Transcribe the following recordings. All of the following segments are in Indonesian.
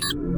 Thank you.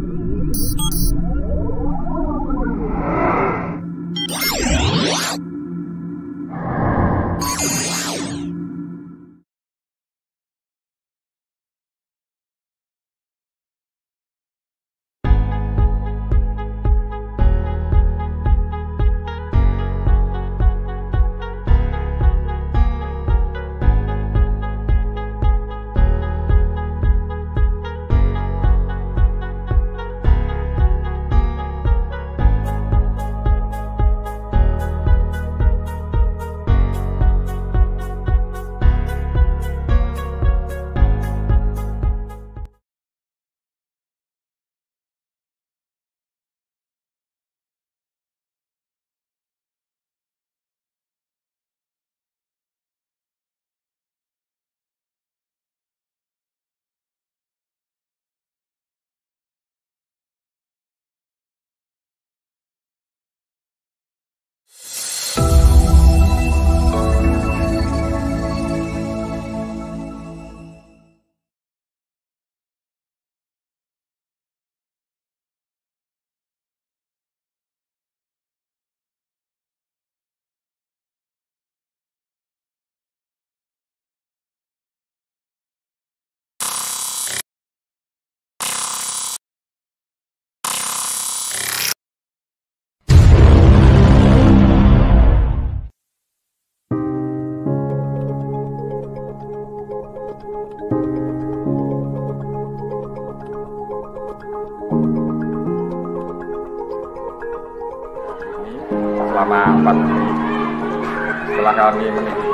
යාමේ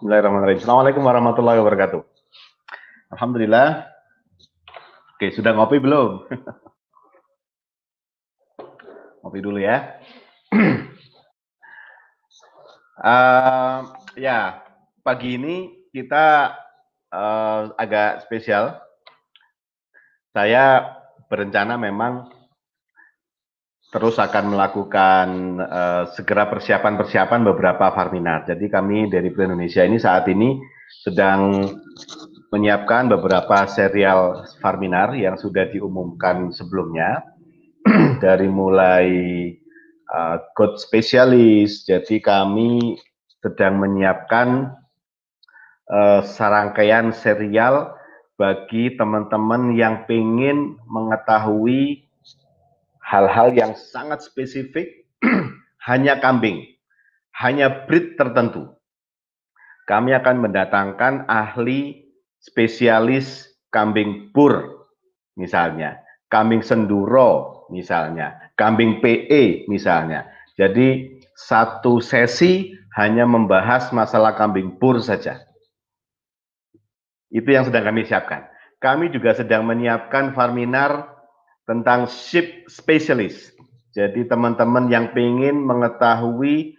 Bismillahirrahmanirrahim. Assalamualaikum warahmatullahi wabarakatuh. Alhamdulillah. Oke, sudah ngopi belum? ngopi dulu ya. uh, ya, pagi ini kita uh, agak spesial. Saya berencana memang terus akan melakukan uh, segera persiapan-persiapan beberapa farminar. Jadi kami dari Pro Indonesia ini saat ini sedang menyiapkan beberapa serial farminar yang sudah diumumkan sebelumnya dari mulai uh, code spesialis. Jadi kami sedang menyiapkan uh, serangkaian serial bagi teman-teman yang ingin mengetahui hal-hal yang sangat spesifik hanya kambing, hanya breed tertentu. Kami akan mendatangkan ahli spesialis kambing pur misalnya, kambing senduro misalnya, kambing PE misalnya. Jadi satu sesi hanya membahas masalah kambing pur saja. Itu yang sedang kami siapkan. Kami juga sedang menyiapkan farminar tentang sheep specialist. Jadi teman-teman yang ingin mengetahui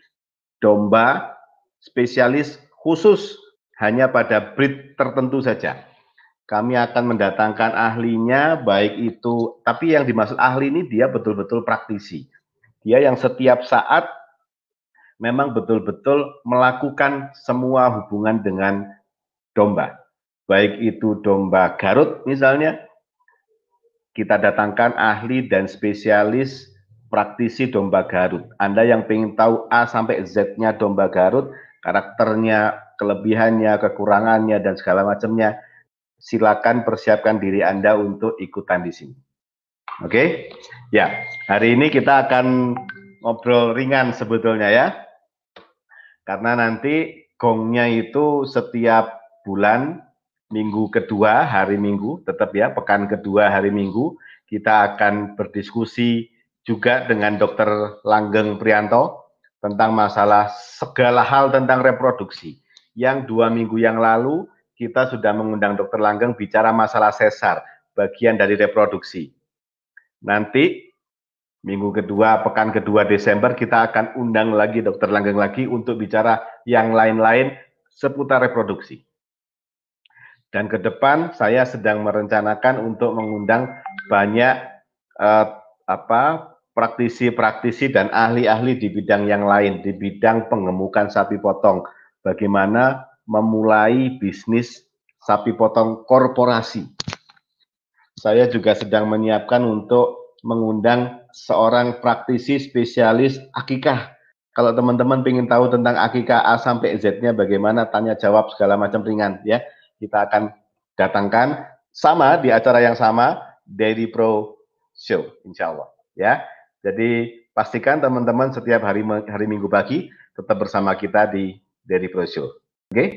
domba spesialis khusus hanya pada breed tertentu saja. Kami akan mendatangkan ahlinya, baik itu, tapi yang dimaksud ahli ini dia betul-betul praktisi. Dia yang setiap saat memang betul-betul melakukan semua hubungan dengan domba. Baik itu domba Garut misalnya, kita datangkan ahli dan spesialis praktisi domba Garut. Anda yang ingin tahu A sampai Z-nya domba Garut, karakternya, kelebihannya, kekurangannya, dan segala macamnya, silakan persiapkan diri Anda untuk ikutan di sini. Oke? Okay? Ya, hari ini kita akan ngobrol ringan sebetulnya ya. Karena nanti gongnya itu setiap bulan minggu kedua hari Minggu, tetap ya pekan kedua hari Minggu kita akan berdiskusi juga dengan Dokter Langgeng Prianto tentang masalah segala hal tentang reproduksi. Yang dua minggu yang lalu kita sudah mengundang Dokter Langgeng bicara masalah sesar, bagian dari reproduksi. Nanti minggu kedua, pekan kedua Desember kita akan undang lagi Dokter Langgeng lagi untuk bicara yang lain-lain seputar reproduksi. Dan ke depan saya sedang merencanakan untuk mengundang banyak eh, praktisi-praktisi dan ahli-ahli di bidang yang lain, di bidang pengemukan sapi potong. Bagaimana memulai bisnis sapi potong korporasi. Saya juga sedang menyiapkan untuk mengundang seorang praktisi spesialis akikah. Kalau teman-teman ingin tahu tentang akikah A sampai Z-nya bagaimana, tanya jawab segala macam ringan ya kita akan datangkan sama di acara yang sama Daily Pro Show, insya Allah. Ya, jadi pastikan teman-teman setiap hari hari Minggu pagi tetap bersama kita di Daily Pro Show. Oke? Okay?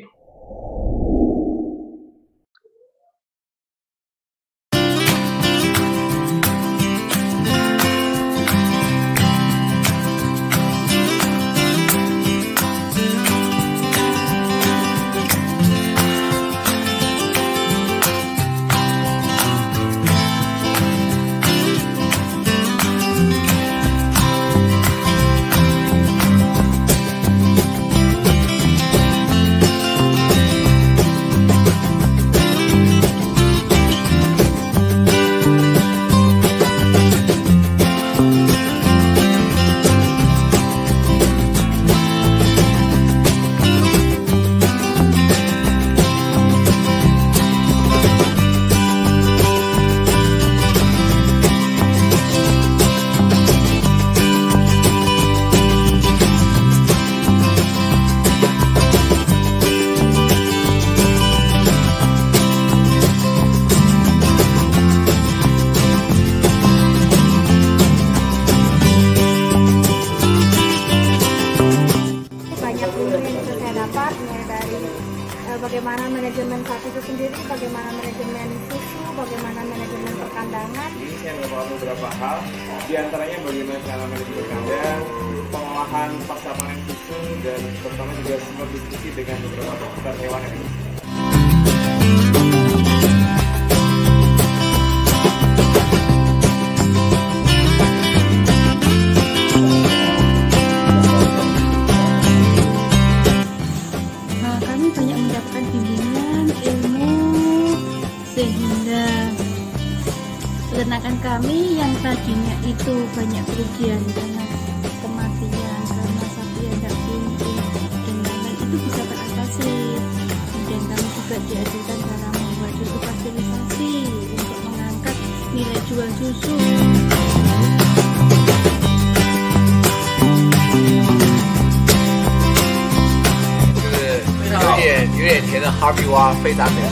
非常美。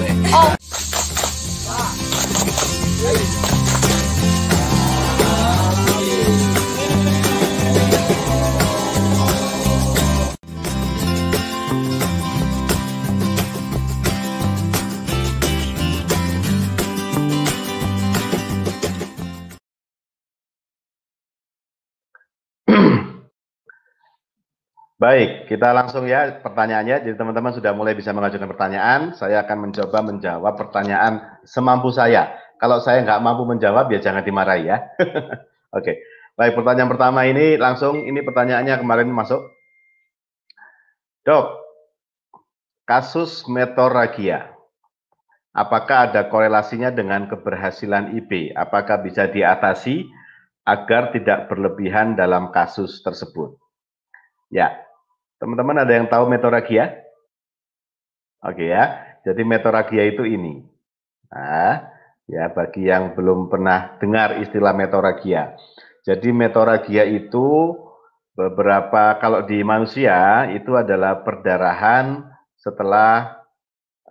Baik, kita langsung ya pertanyaannya. Jadi teman-teman sudah mulai bisa mengajukan pertanyaan. Saya akan mencoba menjawab pertanyaan semampu saya. Kalau saya nggak mampu menjawab ya jangan dimarahi ya. Oke, baik pertanyaan pertama ini langsung ini pertanyaannya kemarin masuk. Dok, kasus metoragia, apakah ada korelasinya dengan keberhasilan IP? Apakah bisa diatasi agar tidak berlebihan dalam kasus tersebut? Ya, Teman-teman ada yang tahu metoragia? Oke ya. Jadi metoragia itu ini. Nah, ya bagi yang belum pernah dengar istilah metoragia. Jadi metoragia itu beberapa kalau di manusia itu adalah perdarahan setelah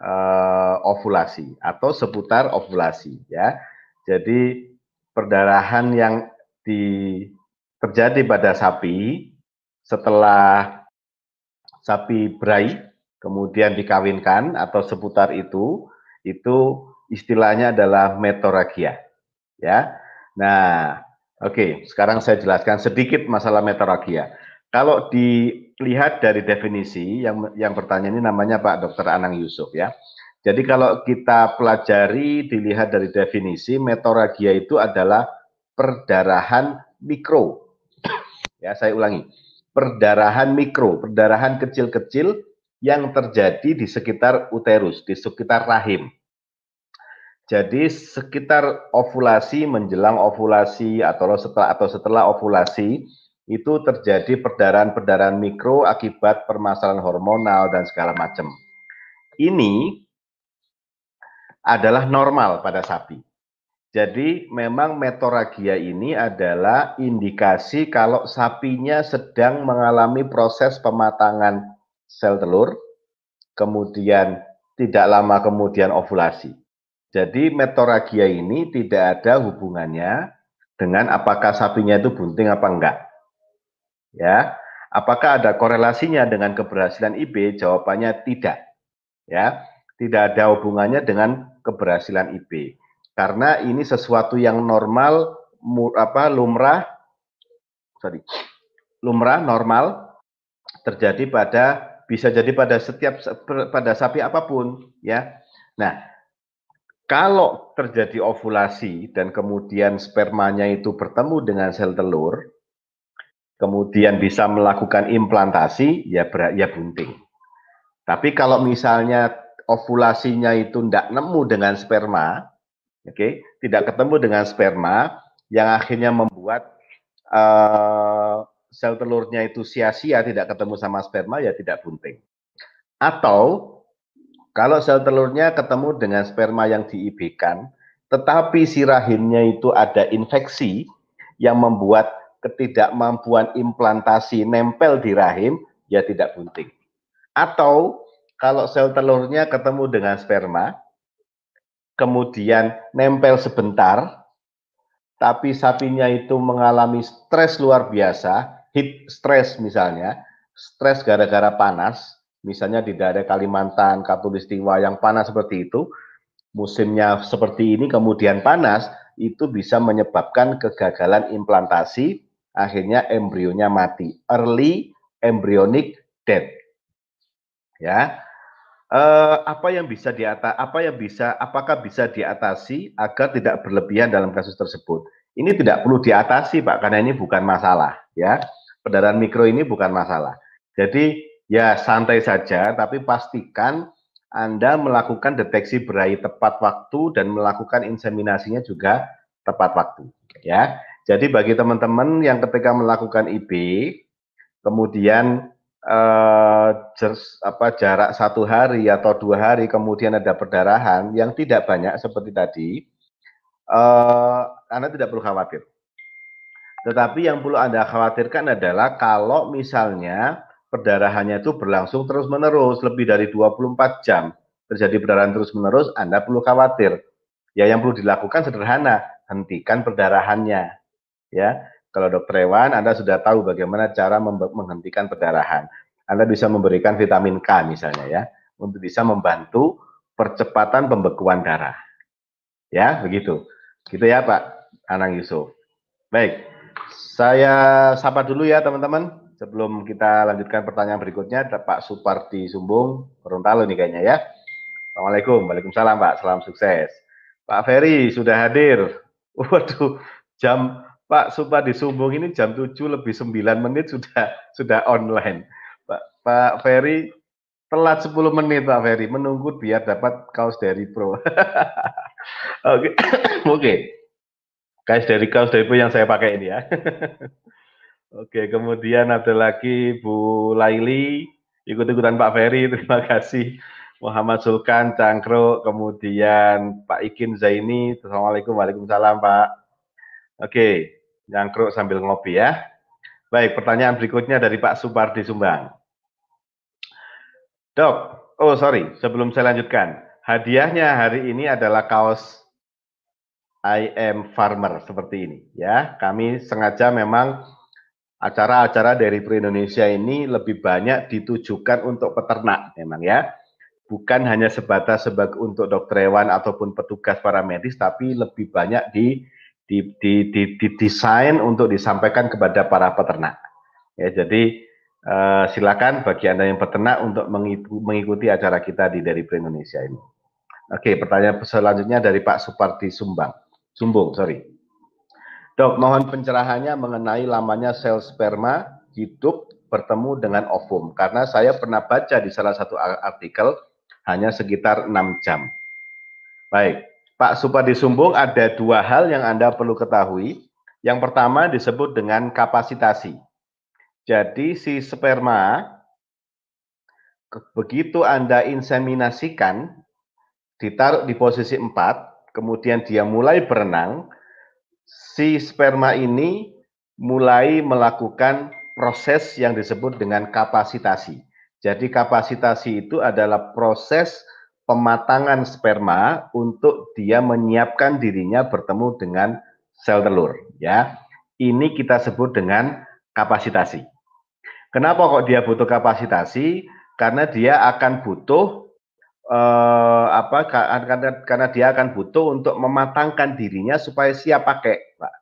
uh, ovulasi atau seputar ovulasi ya. Jadi perdarahan yang di, terjadi pada sapi setelah sapi berai, kemudian dikawinkan atau seputar itu, itu istilahnya adalah metoragia. Ya. Nah, oke, okay, sekarang saya jelaskan sedikit masalah metoragia. Kalau dilihat dari definisi yang yang bertanya ini namanya Pak Dokter Anang Yusuf ya. Jadi kalau kita pelajari dilihat dari definisi metoragia itu adalah perdarahan mikro. ya, saya ulangi perdarahan mikro, perdarahan kecil-kecil yang terjadi di sekitar uterus, di sekitar rahim. Jadi sekitar ovulasi menjelang ovulasi atau setelah atau setelah ovulasi itu terjadi perdarahan-perdarahan mikro akibat permasalahan hormonal dan segala macam. Ini adalah normal pada sapi. Jadi memang metoragia ini adalah indikasi kalau sapinya sedang mengalami proses pematangan sel telur, kemudian tidak lama kemudian ovulasi. Jadi metoragia ini tidak ada hubungannya dengan apakah sapinya itu bunting apa enggak. Ya, apakah ada korelasinya dengan keberhasilan IB? Jawabannya tidak. Ya, tidak ada hubungannya dengan keberhasilan IB karena ini sesuatu yang normal mur, apa lumrah sorry lumrah normal terjadi pada bisa jadi pada setiap pada sapi apapun ya nah kalau terjadi ovulasi dan kemudian spermanya itu bertemu dengan sel telur kemudian bisa melakukan implantasi ya ber, ya bunting tapi kalau misalnya ovulasinya itu tidak nemu dengan sperma oke, okay, tidak ketemu dengan sperma yang akhirnya membuat uh, sel telurnya itu sia-sia tidak ketemu sama sperma ya tidak bunting. Atau kalau sel telurnya ketemu dengan sperma yang diibikan, tetapi si rahimnya itu ada infeksi yang membuat ketidakmampuan implantasi nempel di rahim, ya tidak bunting. Atau kalau sel telurnya ketemu dengan sperma, kemudian nempel sebentar, tapi sapinya itu mengalami stres luar biasa, heat stress misalnya, stres gara-gara panas, misalnya tidak ada Kalimantan, Katulistiwa yang panas seperti itu, musimnya seperti ini kemudian panas, itu bisa menyebabkan kegagalan implantasi, akhirnya embrionya mati. Early embryonic death. Ya, Eh, apa yang bisa diata apa yang bisa apakah bisa diatasi agar tidak berlebihan dalam kasus tersebut. Ini tidak perlu diatasi Pak karena ini bukan masalah ya. perdarahan mikro ini bukan masalah. Jadi ya santai saja tapi pastikan anda melakukan deteksi berai tepat waktu dan melakukan inseminasinya juga tepat waktu ya. Jadi bagi teman-teman yang ketika melakukan IB kemudian uh, apa, jarak satu hari atau dua hari kemudian ada perdarahan yang tidak banyak seperti tadi, uh, Anda tidak perlu khawatir. Tetapi yang perlu Anda khawatirkan adalah kalau misalnya perdarahannya itu berlangsung terus-menerus lebih dari 24 jam, terjadi perdarahan terus-menerus, Anda perlu khawatir. Ya, yang perlu dilakukan sederhana, hentikan perdarahannya. Ya, kalau dokter hewan, Anda sudah tahu bagaimana cara menghentikan perdarahan. Anda bisa memberikan vitamin K misalnya ya, untuk bisa membantu percepatan pembekuan darah. Ya, begitu. Gitu ya Pak Anang Yusuf. Baik, saya sapa dulu ya teman-teman. Sebelum kita lanjutkan pertanyaan berikutnya, ada Pak Suparti Sumbung, Gorontalo nih kayaknya ya. Assalamualaikum, Waalaikumsalam Pak, salam sukses. Pak Ferry sudah hadir. Waduh, jam Pak Supadi Sumbung ini jam 7 lebih 9 menit sudah sudah online. Pak, Pak Ferry telat 10 menit Pak Ferry menunggu biar dapat kaos dari Pro. Oke. Oke. Okay. Guys dari kaos dari Pro yang saya pakai ini ya. Oke, okay, kemudian ada lagi Bu Laili ikut-ikutan Pak Ferry, terima kasih. Muhammad Sulkan, Cangkro, kemudian Pak Ikin Zaini. Assalamualaikum, Waalaikumsalam Pak. Oke, okay nyangkruk sambil ngopi ya. Baik, pertanyaan berikutnya dari Pak Supardi Sumbang. Dok, oh sorry, sebelum saya lanjutkan. Hadiahnya hari ini adalah kaos I am farmer seperti ini ya. Kami sengaja memang acara-acara dari Pro Indonesia ini lebih banyak ditujukan untuk peternak memang ya. Bukan hanya sebatas sebagai untuk dokter hewan ataupun petugas para medis tapi lebih banyak di di, didesain untuk disampaikan kepada para peternak. Ya, jadi eh, silakan bagi anda yang peternak untuk mengikuti acara kita di Dari Indonesia ini. Oke, pertanyaan selanjutnya dari Pak Suparti Sumbang, Sumbung, sorry. Dok, mohon pencerahannya mengenai lamanya sel sperma hidup bertemu dengan ovum karena saya pernah baca di salah satu artikel hanya sekitar enam jam. Baik, Pak Supadi Sumbung ada dua hal yang Anda perlu ketahui. Yang pertama disebut dengan kapasitasi. Jadi si sperma begitu Anda inseminasikan ditaruh di posisi 4, kemudian dia mulai berenang, si sperma ini mulai melakukan proses yang disebut dengan kapasitasi. Jadi kapasitasi itu adalah proses pematangan sperma untuk dia menyiapkan dirinya bertemu dengan sel telur ya. Ini kita sebut dengan kapasitasi. Kenapa kok dia butuh kapasitasi? Karena dia akan butuh eh, apa karena, karena dia akan butuh untuk mematangkan dirinya supaya siap pakai, Pak.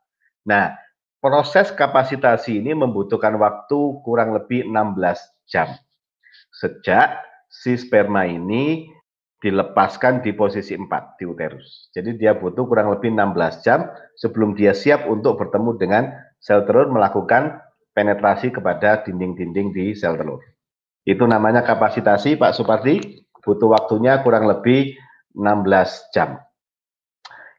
Nah, proses kapasitasi ini membutuhkan waktu kurang lebih 16 jam. Sejak si sperma ini dilepaskan di posisi 4 di uterus. Jadi dia butuh kurang lebih 16 jam sebelum dia siap untuk bertemu dengan sel telur melakukan penetrasi kepada dinding-dinding di sel telur. Itu namanya kapasitasi Pak Supardi, butuh waktunya kurang lebih 16 jam.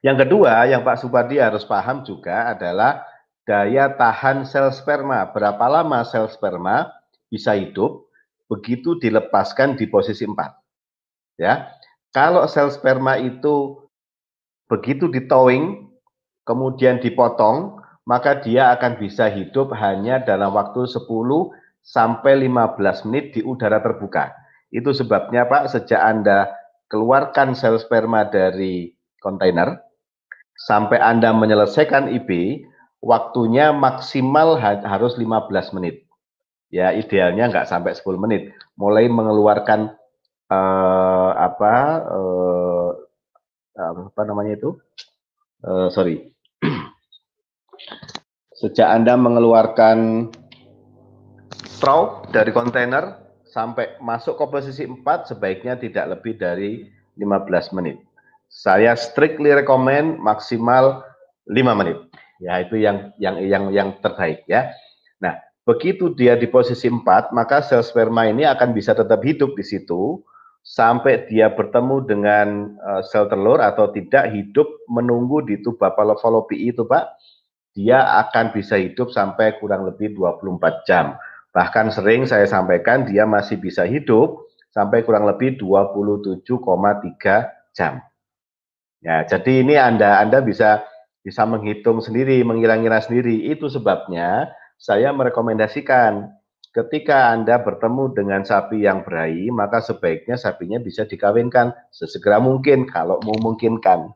Yang kedua yang Pak Supardi harus paham juga adalah daya tahan sel sperma. Berapa lama sel sperma bisa hidup begitu dilepaskan di posisi 4 ya. Kalau sel sperma itu begitu ditowing kemudian dipotong, maka dia akan bisa hidup hanya dalam waktu 10 sampai 15 menit di udara terbuka. Itu sebabnya Pak, sejak Anda keluarkan sel sperma dari kontainer sampai Anda menyelesaikan IP, waktunya maksimal harus 15 menit. Ya, idealnya nggak sampai 10 menit. Mulai mengeluarkan uh, apa uh, apa namanya itu uh, sorry sejak anda mengeluarkan straw dari kontainer sampai masuk ke posisi 4 sebaiknya tidak lebih dari 15 menit saya strictly recommend maksimal 5 menit ya itu yang yang yang yang terbaik ya nah begitu dia di posisi 4 maka sel sperma ini akan bisa tetap hidup di situ sampai dia bertemu dengan uh, sel telur atau tidak hidup menunggu di tuba falopi itu Pak, dia akan bisa hidup sampai kurang lebih 24 jam. Bahkan sering saya sampaikan dia masih bisa hidup sampai kurang lebih 27,3 jam. Ya, jadi ini Anda Anda bisa bisa menghitung sendiri, mengira-ngira sendiri. Itu sebabnya saya merekomendasikan Ketika Anda bertemu dengan sapi yang berahi, maka sebaiknya sapinya bisa dikawinkan sesegera mungkin kalau memungkinkan.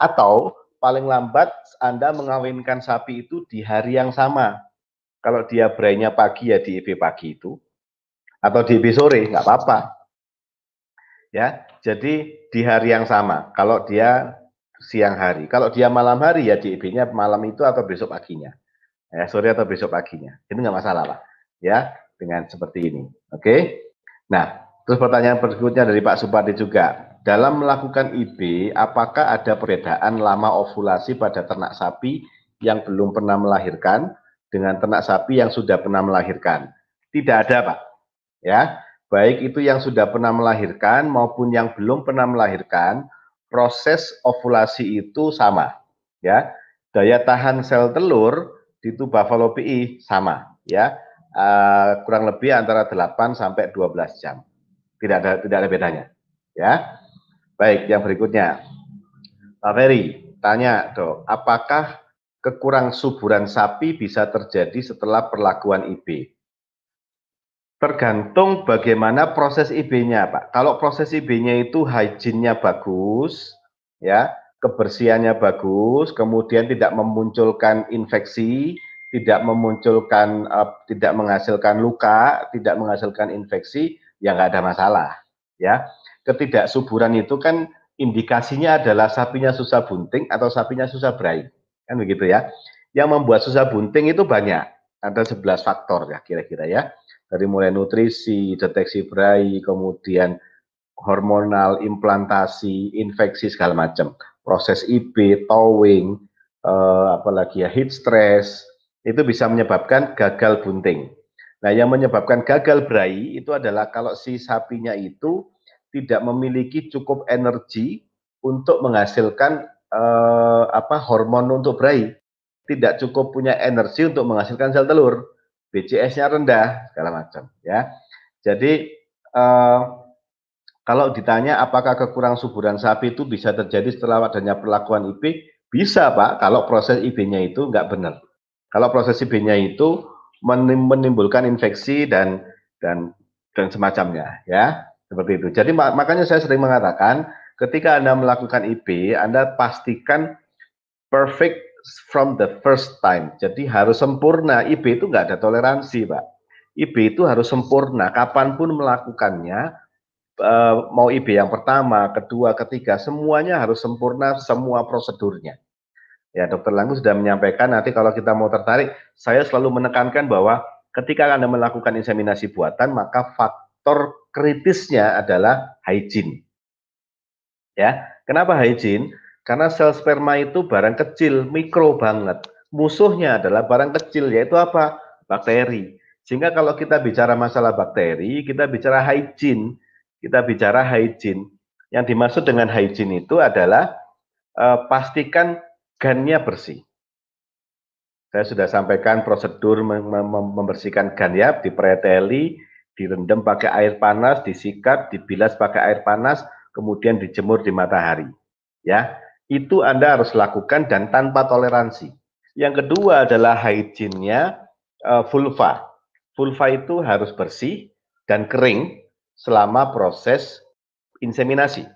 Atau paling lambat Anda mengawinkan sapi itu di hari yang sama. Kalau dia berainya pagi ya di IP pagi itu. Atau di IP sore, nggak apa-apa. Ya, jadi di hari yang sama. Kalau dia siang hari. Kalau dia malam hari ya di ip nya malam itu atau besok paginya. Ya, sore atau besok paginya. Itu nggak masalah, lah ya dengan seperti ini. Oke. Nah, terus pertanyaan berikutnya dari Pak Supardi juga. Dalam melakukan IB, apakah ada perbedaan lama ovulasi pada ternak sapi yang belum pernah melahirkan dengan ternak sapi yang sudah pernah melahirkan? Tidak ada, Pak. Ya, baik itu yang sudah pernah melahirkan maupun yang belum pernah melahirkan, proses ovulasi itu sama, ya. Daya tahan sel telur di tuba falopi sama, ya uh, kurang lebih antara 8 sampai 12 jam. Tidak ada tidak ada bedanya. Ya. Baik, yang berikutnya. Pak Ferry, tanya, Dok, apakah kekurang suburan sapi bisa terjadi setelah perlakuan IB? Tergantung bagaimana proses IB-nya, Pak. Kalau proses IB-nya itu hygiene-nya bagus, ya, kebersihannya bagus, kemudian tidak memunculkan infeksi, tidak memunculkan uh, tidak menghasilkan luka, tidak menghasilkan infeksi, ya nggak ada masalah, ya. Ketidaksuburan itu kan indikasinya adalah sapinya susah bunting atau sapinya susah berai, kan begitu ya. Yang membuat susah bunting itu banyak, ada 11 faktor ya kira-kira ya. Dari mulai nutrisi, deteksi berai, kemudian hormonal, implantasi, infeksi segala macam, proses IP, towing, eh, apalagi ya heat stress, itu bisa menyebabkan gagal bunting. Nah, yang menyebabkan gagal berai itu adalah kalau si sapinya itu tidak memiliki cukup energi untuk menghasilkan eh, apa hormon untuk berai, tidak cukup punya energi untuk menghasilkan sel telur, BCS-nya rendah segala macam ya. Jadi eh, kalau ditanya apakah kekurangan suburan sapi itu bisa terjadi setelah adanya perlakuan IP, bisa Pak kalau proses IP-nya itu nggak benar. Kalau prosesi B-nya itu menimbulkan infeksi dan dan dan semacamnya ya seperti itu. Jadi makanya saya sering mengatakan ketika Anda melakukan IP, Anda pastikan perfect from the first time. Jadi harus sempurna. IP itu enggak ada toleransi, Pak. IP itu harus sempurna. Kapanpun melakukannya, eh, mau IP yang pertama, kedua, ketiga, semuanya harus sempurna semua prosedurnya. Ya, Dokter Langgu sudah menyampaikan nanti kalau kita mau tertarik, saya selalu menekankan bahwa ketika Anda melakukan inseminasi buatan, maka faktor kritisnya adalah hygiene. Ya, kenapa hygiene? Karena sel sperma itu barang kecil, mikro banget. Musuhnya adalah barang kecil yaitu apa? Bakteri. Sehingga kalau kita bicara masalah bakteri, kita bicara hygiene, kita bicara hygiene. Yang dimaksud dengan hygiene itu adalah eh, pastikan gannya bersih. Saya sudah sampaikan prosedur membersihkan gan ya, dipreteli, direndam pakai air panas, disikat, dibilas pakai air panas, kemudian dijemur di matahari. Ya, itu Anda harus lakukan dan tanpa toleransi. Yang kedua adalah hygiene-nya uh, vulva. Vulva itu harus bersih dan kering selama proses inseminasi.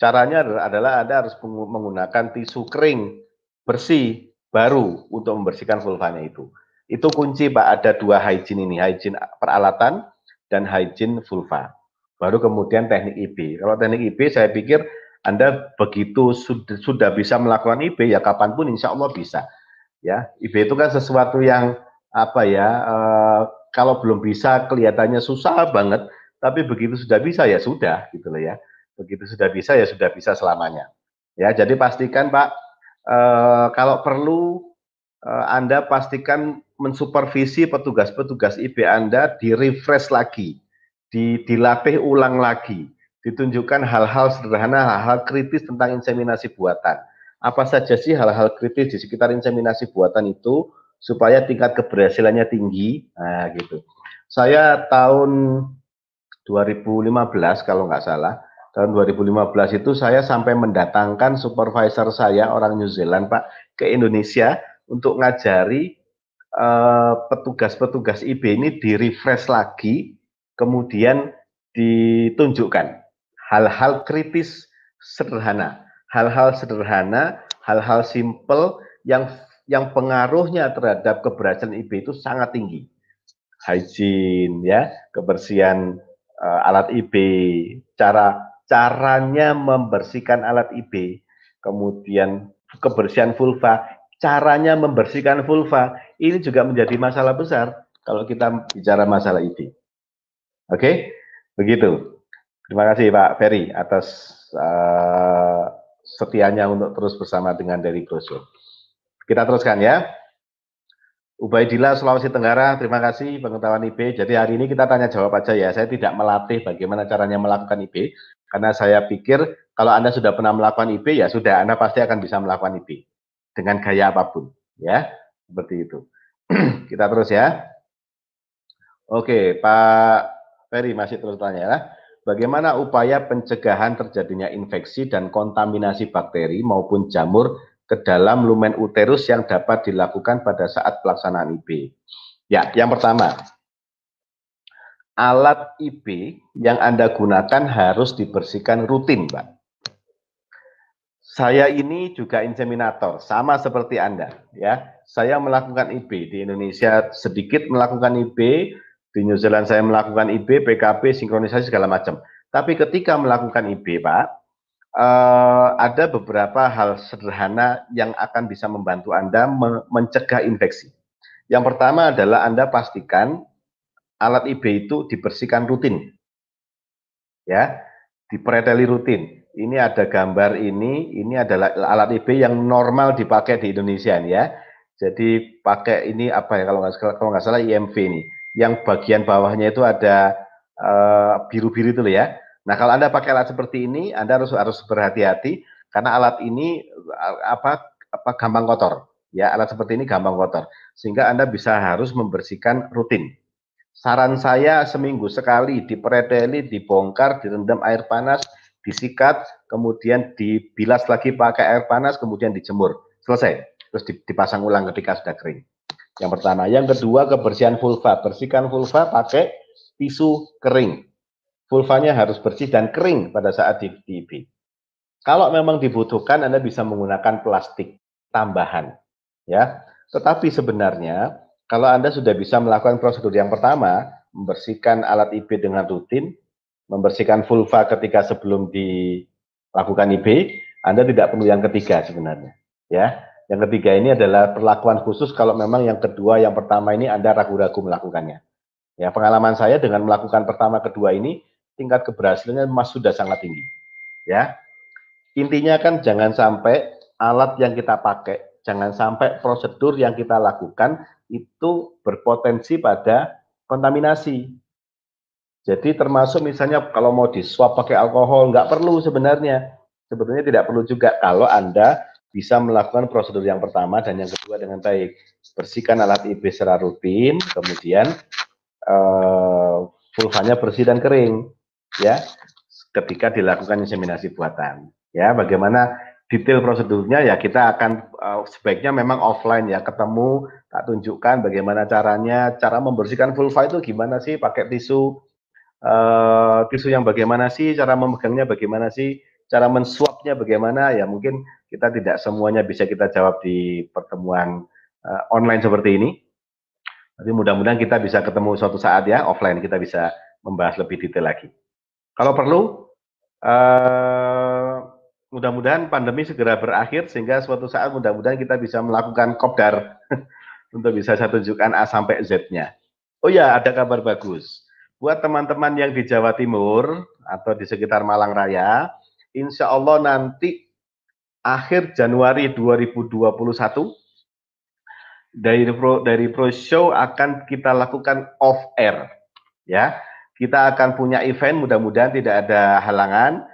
Caranya adalah Anda harus menggunakan tisu kering bersih baru untuk membersihkan vulvanya itu. Itu kunci Pak, ada dua hygiene ini, hygiene peralatan dan hygiene vulva. Baru kemudian teknik IB. Kalau teknik IB saya pikir Anda begitu sudah, sudah bisa melakukan IB ya kapanpun insya Allah bisa. Ya, IB itu kan sesuatu yang apa ya, e, kalau belum bisa kelihatannya susah banget, tapi begitu sudah bisa ya sudah gitu loh ya. Begitu sudah bisa ya sudah bisa selamanya. Ya, jadi pastikan Pak Eh, kalau perlu uh, Anda pastikan mensupervisi petugas-petugas IB Anda di refresh lagi, di, dilatih ulang lagi, ditunjukkan hal-hal sederhana, hal-hal kritis tentang inseminasi buatan. Apa saja sih hal-hal kritis di sekitar inseminasi buatan itu supaya tingkat keberhasilannya tinggi, nah gitu. Saya tahun 2015 kalau nggak salah tahun 2015 itu saya sampai mendatangkan supervisor saya orang New Zealand Pak ke Indonesia untuk ngajari eh, petugas-petugas uh, IB ini di refresh lagi kemudian ditunjukkan hal-hal kritis sederhana hal-hal sederhana hal-hal simple yang yang pengaruhnya terhadap keberhasilan IB itu sangat tinggi hygiene ya kebersihan uh, alat IB cara caranya membersihkan alat IB, kemudian kebersihan vulva, caranya membersihkan vulva, ini juga menjadi masalah besar kalau kita bicara masalah IB. Oke, begitu. Terima kasih Pak Ferry atas uh, setianya untuk terus bersama dengan dari Grosso. Kita teruskan ya. Ubaidillah Sulawesi Tenggara, terima kasih pengetahuan IB. Jadi hari ini kita tanya jawab aja ya. Saya tidak melatih bagaimana caranya melakukan IB, karena saya pikir kalau Anda sudah pernah melakukan IP, ya sudah, Anda pasti akan bisa melakukan IP dengan gaya apapun. Ya, seperti itu. Kita terus ya. Oke, Pak Ferry masih terus tanya ya. Bagaimana upaya pencegahan terjadinya infeksi dan kontaminasi bakteri maupun jamur ke dalam lumen uterus yang dapat dilakukan pada saat pelaksanaan IP? Ya, yang pertama, alat IP yang Anda gunakan harus dibersihkan rutin, Pak. Saya ini juga inseminator, sama seperti Anda, ya. Saya melakukan IP di Indonesia sedikit melakukan IP, di New Zealand saya melakukan IP, PKP, sinkronisasi segala macam. Tapi ketika melakukan IP, Pak, eh, ada beberapa hal sederhana yang akan bisa membantu Anda mencegah infeksi. Yang pertama adalah Anda pastikan alat IB itu dibersihkan rutin. Ya, dipreteli rutin. Ini ada gambar ini, ini adalah alat IB yang normal dipakai di Indonesia ya. Jadi pakai ini apa ya kalau nggak salah, kalau nggak salah IMV ini. Yang bagian bawahnya itu ada eh, biru-biru uh, itu ya. Nah kalau anda pakai alat seperti ini, anda harus harus berhati-hati karena alat ini eh, apa apa gampang kotor. Ya alat seperti ini gampang kotor, sehingga anda bisa harus membersihkan rutin. Saran saya seminggu sekali dipreteli, dibongkar, direndam air panas, disikat, kemudian dibilas lagi pakai air panas, kemudian dijemur. Selesai. Terus dipasang ulang ketika sudah kering. Yang pertama. Yang kedua, kebersihan vulva. Bersihkan vulva pakai tisu kering. Vulvanya harus bersih dan kering pada saat di TV. Kalau memang dibutuhkan, Anda bisa menggunakan plastik tambahan. ya. Tetapi sebenarnya kalau Anda sudah bisa melakukan prosedur yang pertama, membersihkan alat IB dengan rutin, membersihkan vulva ketika sebelum dilakukan IB, Anda tidak perlu yang ketiga sebenarnya. Ya, yang ketiga ini adalah perlakuan khusus kalau memang yang kedua, yang pertama ini Anda ragu-ragu melakukannya. Ya, pengalaman saya dengan melakukan pertama kedua ini tingkat keberhasilannya masih sudah sangat tinggi. Ya. Intinya kan jangan sampai alat yang kita pakai, jangan sampai prosedur yang kita lakukan itu berpotensi pada kontaminasi. Jadi termasuk misalnya kalau mau swab pakai alkohol, nggak perlu sebenarnya. Sebenarnya tidak perlu juga kalau Anda bisa melakukan prosedur yang pertama dan yang kedua dengan baik. Bersihkan alat IB secara rutin, kemudian uh, eh, vulvanya bersih dan kering. ya Ketika dilakukan inseminasi buatan. ya Bagaimana detail prosedurnya ya kita akan uh, sebaiknya memang offline ya ketemu tak tunjukkan bagaimana caranya cara membersihkan vulva itu gimana sih pakai tisu uh, tisu yang bagaimana sih cara memegangnya bagaimana sih cara mensuapnya bagaimana ya mungkin kita tidak semuanya bisa kita jawab di pertemuan uh, online seperti ini tapi mudah-mudahan kita bisa ketemu suatu saat ya offline kita bisa membahas lebih detail lagi kalau perlu uh, mudah-mudahan pandemi segera berakhir sehingga suatu saat mudah-mudahan kita bisa melakukan kopdar untuk bisa saya tunjukkan A sampai Z-nya. Oh ya, ada kabar bagus. Buat teman-teman yang di Jawa Timur atau di sekitar Malang Raya, insya Allah nanti akhir Januari 2021 dari Pro, dari Pro Show akan kita lakukan off air ya. Kita akan punya event mudah-mudahan tidak ada halangan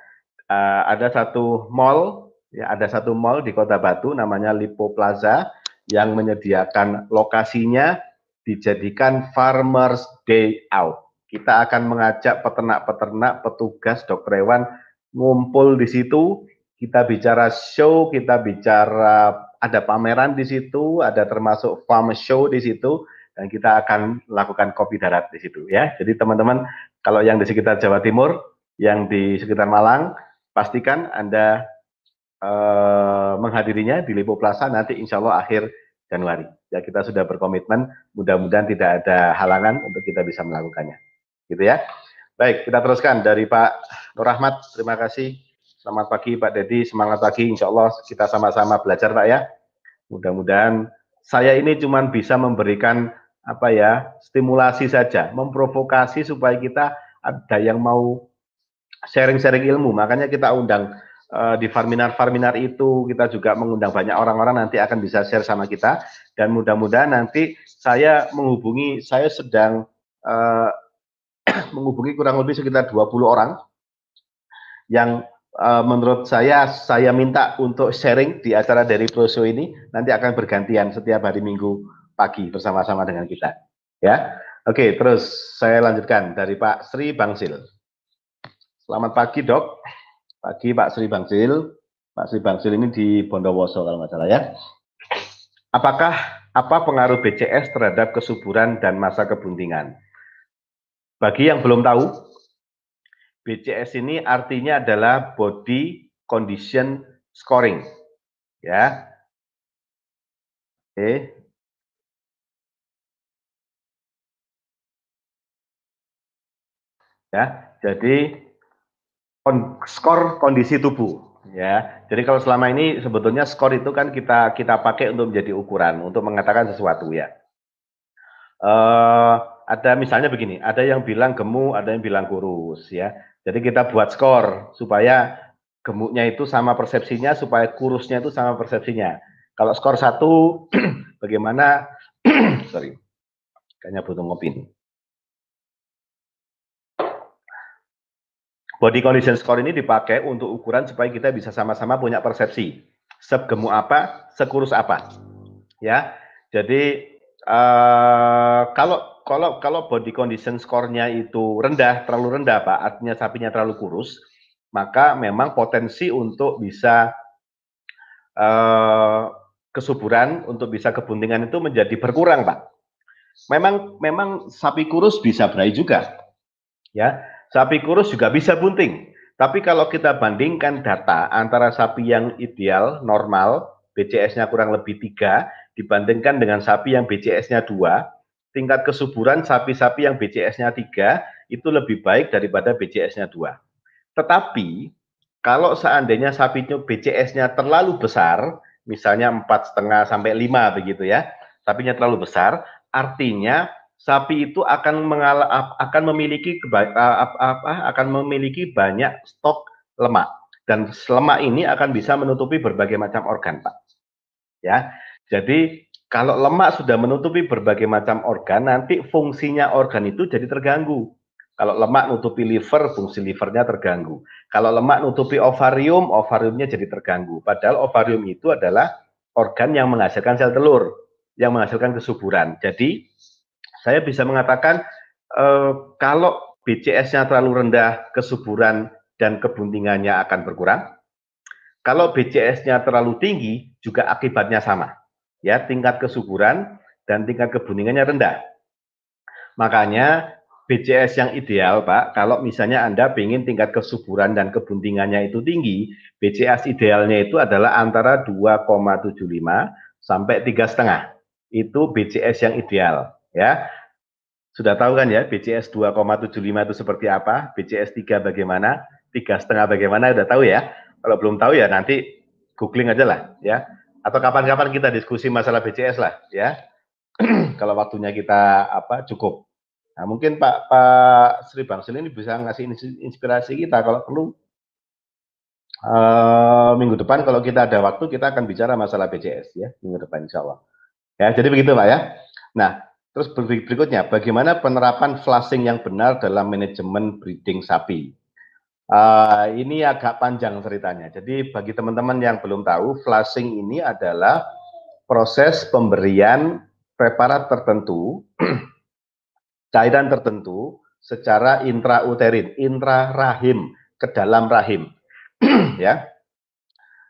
uh, ada satu mall, ya ada satu mall di Kota Batu namanya Lipo Plaza yang menyediakan lokasinya dijadikan Farmers Day Out. Kita akan mengajak peternak-peternak, petugas, dokter hewan ngumpul di situ. Kita bicara show, kita bicara ada pameran di situ, ada termasuk farm show di situ, dan kita akan lakukan kopi darat di situ ya. Jadi teman-teman kalau yang di sekitar Jawa Timur, yang di sekitar Malang, pastikan Anda eh, menghadirinya di Lipo Plaza nanti insya Allah akhir Januari. Ya, kita sudah berkomitmen, mudah-mudahan tidak ada halangan untuk kita bisa melakukannya. Gitu ya. Baik, kita teruskan dari Pak Nur Rahmat. Terima kasih. Selamat pagi Pak Dedi, semangat pagi. Insya Allah kita sama-sama belajar Pak ya. Mudah-mudahan saya ini cuma bisa memberikan apa ya stimulasi saja, memprovokasi supaya kita ada yang mau sharing-sharing ilmu. Makanya kita undang uh, di Farminar-Farminar itu, kita juga mengundang banyak orang-orang nanti akan bisa share sama kita. Dan mudah-mudahan nanti saya menghubungi, saya sedang uh, menghubungi kurang lebih sekitar 20 orang yang uh, menurut saya saya minta untuk sharing di acara dari Proso ini nanti akan bergantian setiap hari Minggu pagi bersama-sama dengan kita. Ya. Oke, terus saya lanjutkan dari Pak Sri Bangsil. Selamat pagi dok. Pagi Pak Sri Bangsil. Pak Sri Bangsil ini di Bondowoso kalau nggak salah ya. Apakah apa pengaruh BCS terhadap kesuburan dan masa kebuntingan? Bagi yang belum tahu, BCS ini artinya adalah body condition scoring. Ya. Oke. Ya, jadi kon skor kondisi tubuh ya. Jadi kalau selama ini sebetulnya skor itu kan kita kita pakai untuk menjadi ukuran untuk mengatakan sesuatu ya. Uh, ada misalnya begini, ada yang bilang gemuk, ada yang bilang kurus ya. Jadi kita buat skor supaya gemuknya itu sama persepsinya, supaya kurusnya itu sama persepsinya. Kalau skor satu, bagaimana? sorry, kayaknya butuh ngopi nih. Body condition score ini dipakai untuk ukuran supaya kita bisa sama-sama punya persepsi segemuk apa, sekurus apa. Ya. Jadi uh, kalau kalau kalau body condition skornya itu rendah, terlalu rendah Pak, artinya sapinya terlalu kurus, maka memang potensi untuk bisa uh, kesuburan, untuk bisa kebuntingan itu menjadi berkurang Pak. Memang memang sapi kurus bisa berai juga. Ya, Sapi kurus juga bisa bunting. Tapi kalau kita bandingkan data antara sapi yang ideal, normal, BCS-nya kurang lebih tiga dibandingkan dengan sapi yang BCS-nya dua, tingkat kesuburan sapi-sapi yang BCS-nya tiga itu lebih baik daripada BCS-nya dua. Tetapi kalau seandainya sapinya BCS-nya terlalu besar, misalnya empat setengah sampai 5 begitu ya, sapinya terlalu besar, artinya sapi itu akan mengal akan memiliki apa akan memiliki banyak stok lemak dan lemak ini akan bisa menutupi berbagai macam organ, Pak. Ya. Jadi kalau lemak sudah menutupi berbagai macam organ, nanti fungsinya organ itu jadi terganggu. Kalau lemak nutupi liver, fungsi livernya terganggu. Kalau lemak nutupi ovarium, ovariumnya jadi terganggu. Padahal ovarium itu adalah organ yang menghasilkan sel telur, yang menghasilkan kesuburan. Jadi saya bisa mengatakan eh, kalau BCS-nya terlalu rendah, kesuburan dan kebuntingannya akan berkurang. Kalau BCS-nya terlalu tinggi, juga akibatnya sama. Ya, tingkat kesuburan dan tingkat kebuntingannya rendah. Makanya BCS yang ideal, Pak, kalau misalnya Anda ingin tingkat kesuburan dan kebuntingannya itu tinggi, BCS idealnya itu adalah antara 2,75 sampai 3,5. Itu BCS yang ideal ya. Sudah tahu kan ya BCS 2,75 itu seperti apa, BCS 3 bagaimana, tiga setengah bagaimana sudah tahu ya. Kalau belum tahu ya nanti googling aja lah ya. Atau kapan-kapan kita diskusi masalah BCS lah ya. Kalau waktunya kita apa cukup. Nah, mungkin Pak Pak Sri Bangsil ini bisa ngasih inspirasi kita kalau perlu uh, minggu depan kalau kita ada waktu kita akan bicara masalah BCS ya minggu depan Insya Allah. Ya, jadi begitu Pak ya. Nah, Terus berikutnya, bagaimana penerapan flushing yang benar dalam manajemen breeding sapi? Uh, ini agak panjang ceritanya. Jadi bagi teman-teman yang belum tahu, flushing ini adalah proses pemberian preparat tertentu, cairan tertentu secara intrauterin, intra rahim, ke dalam rahim. ya.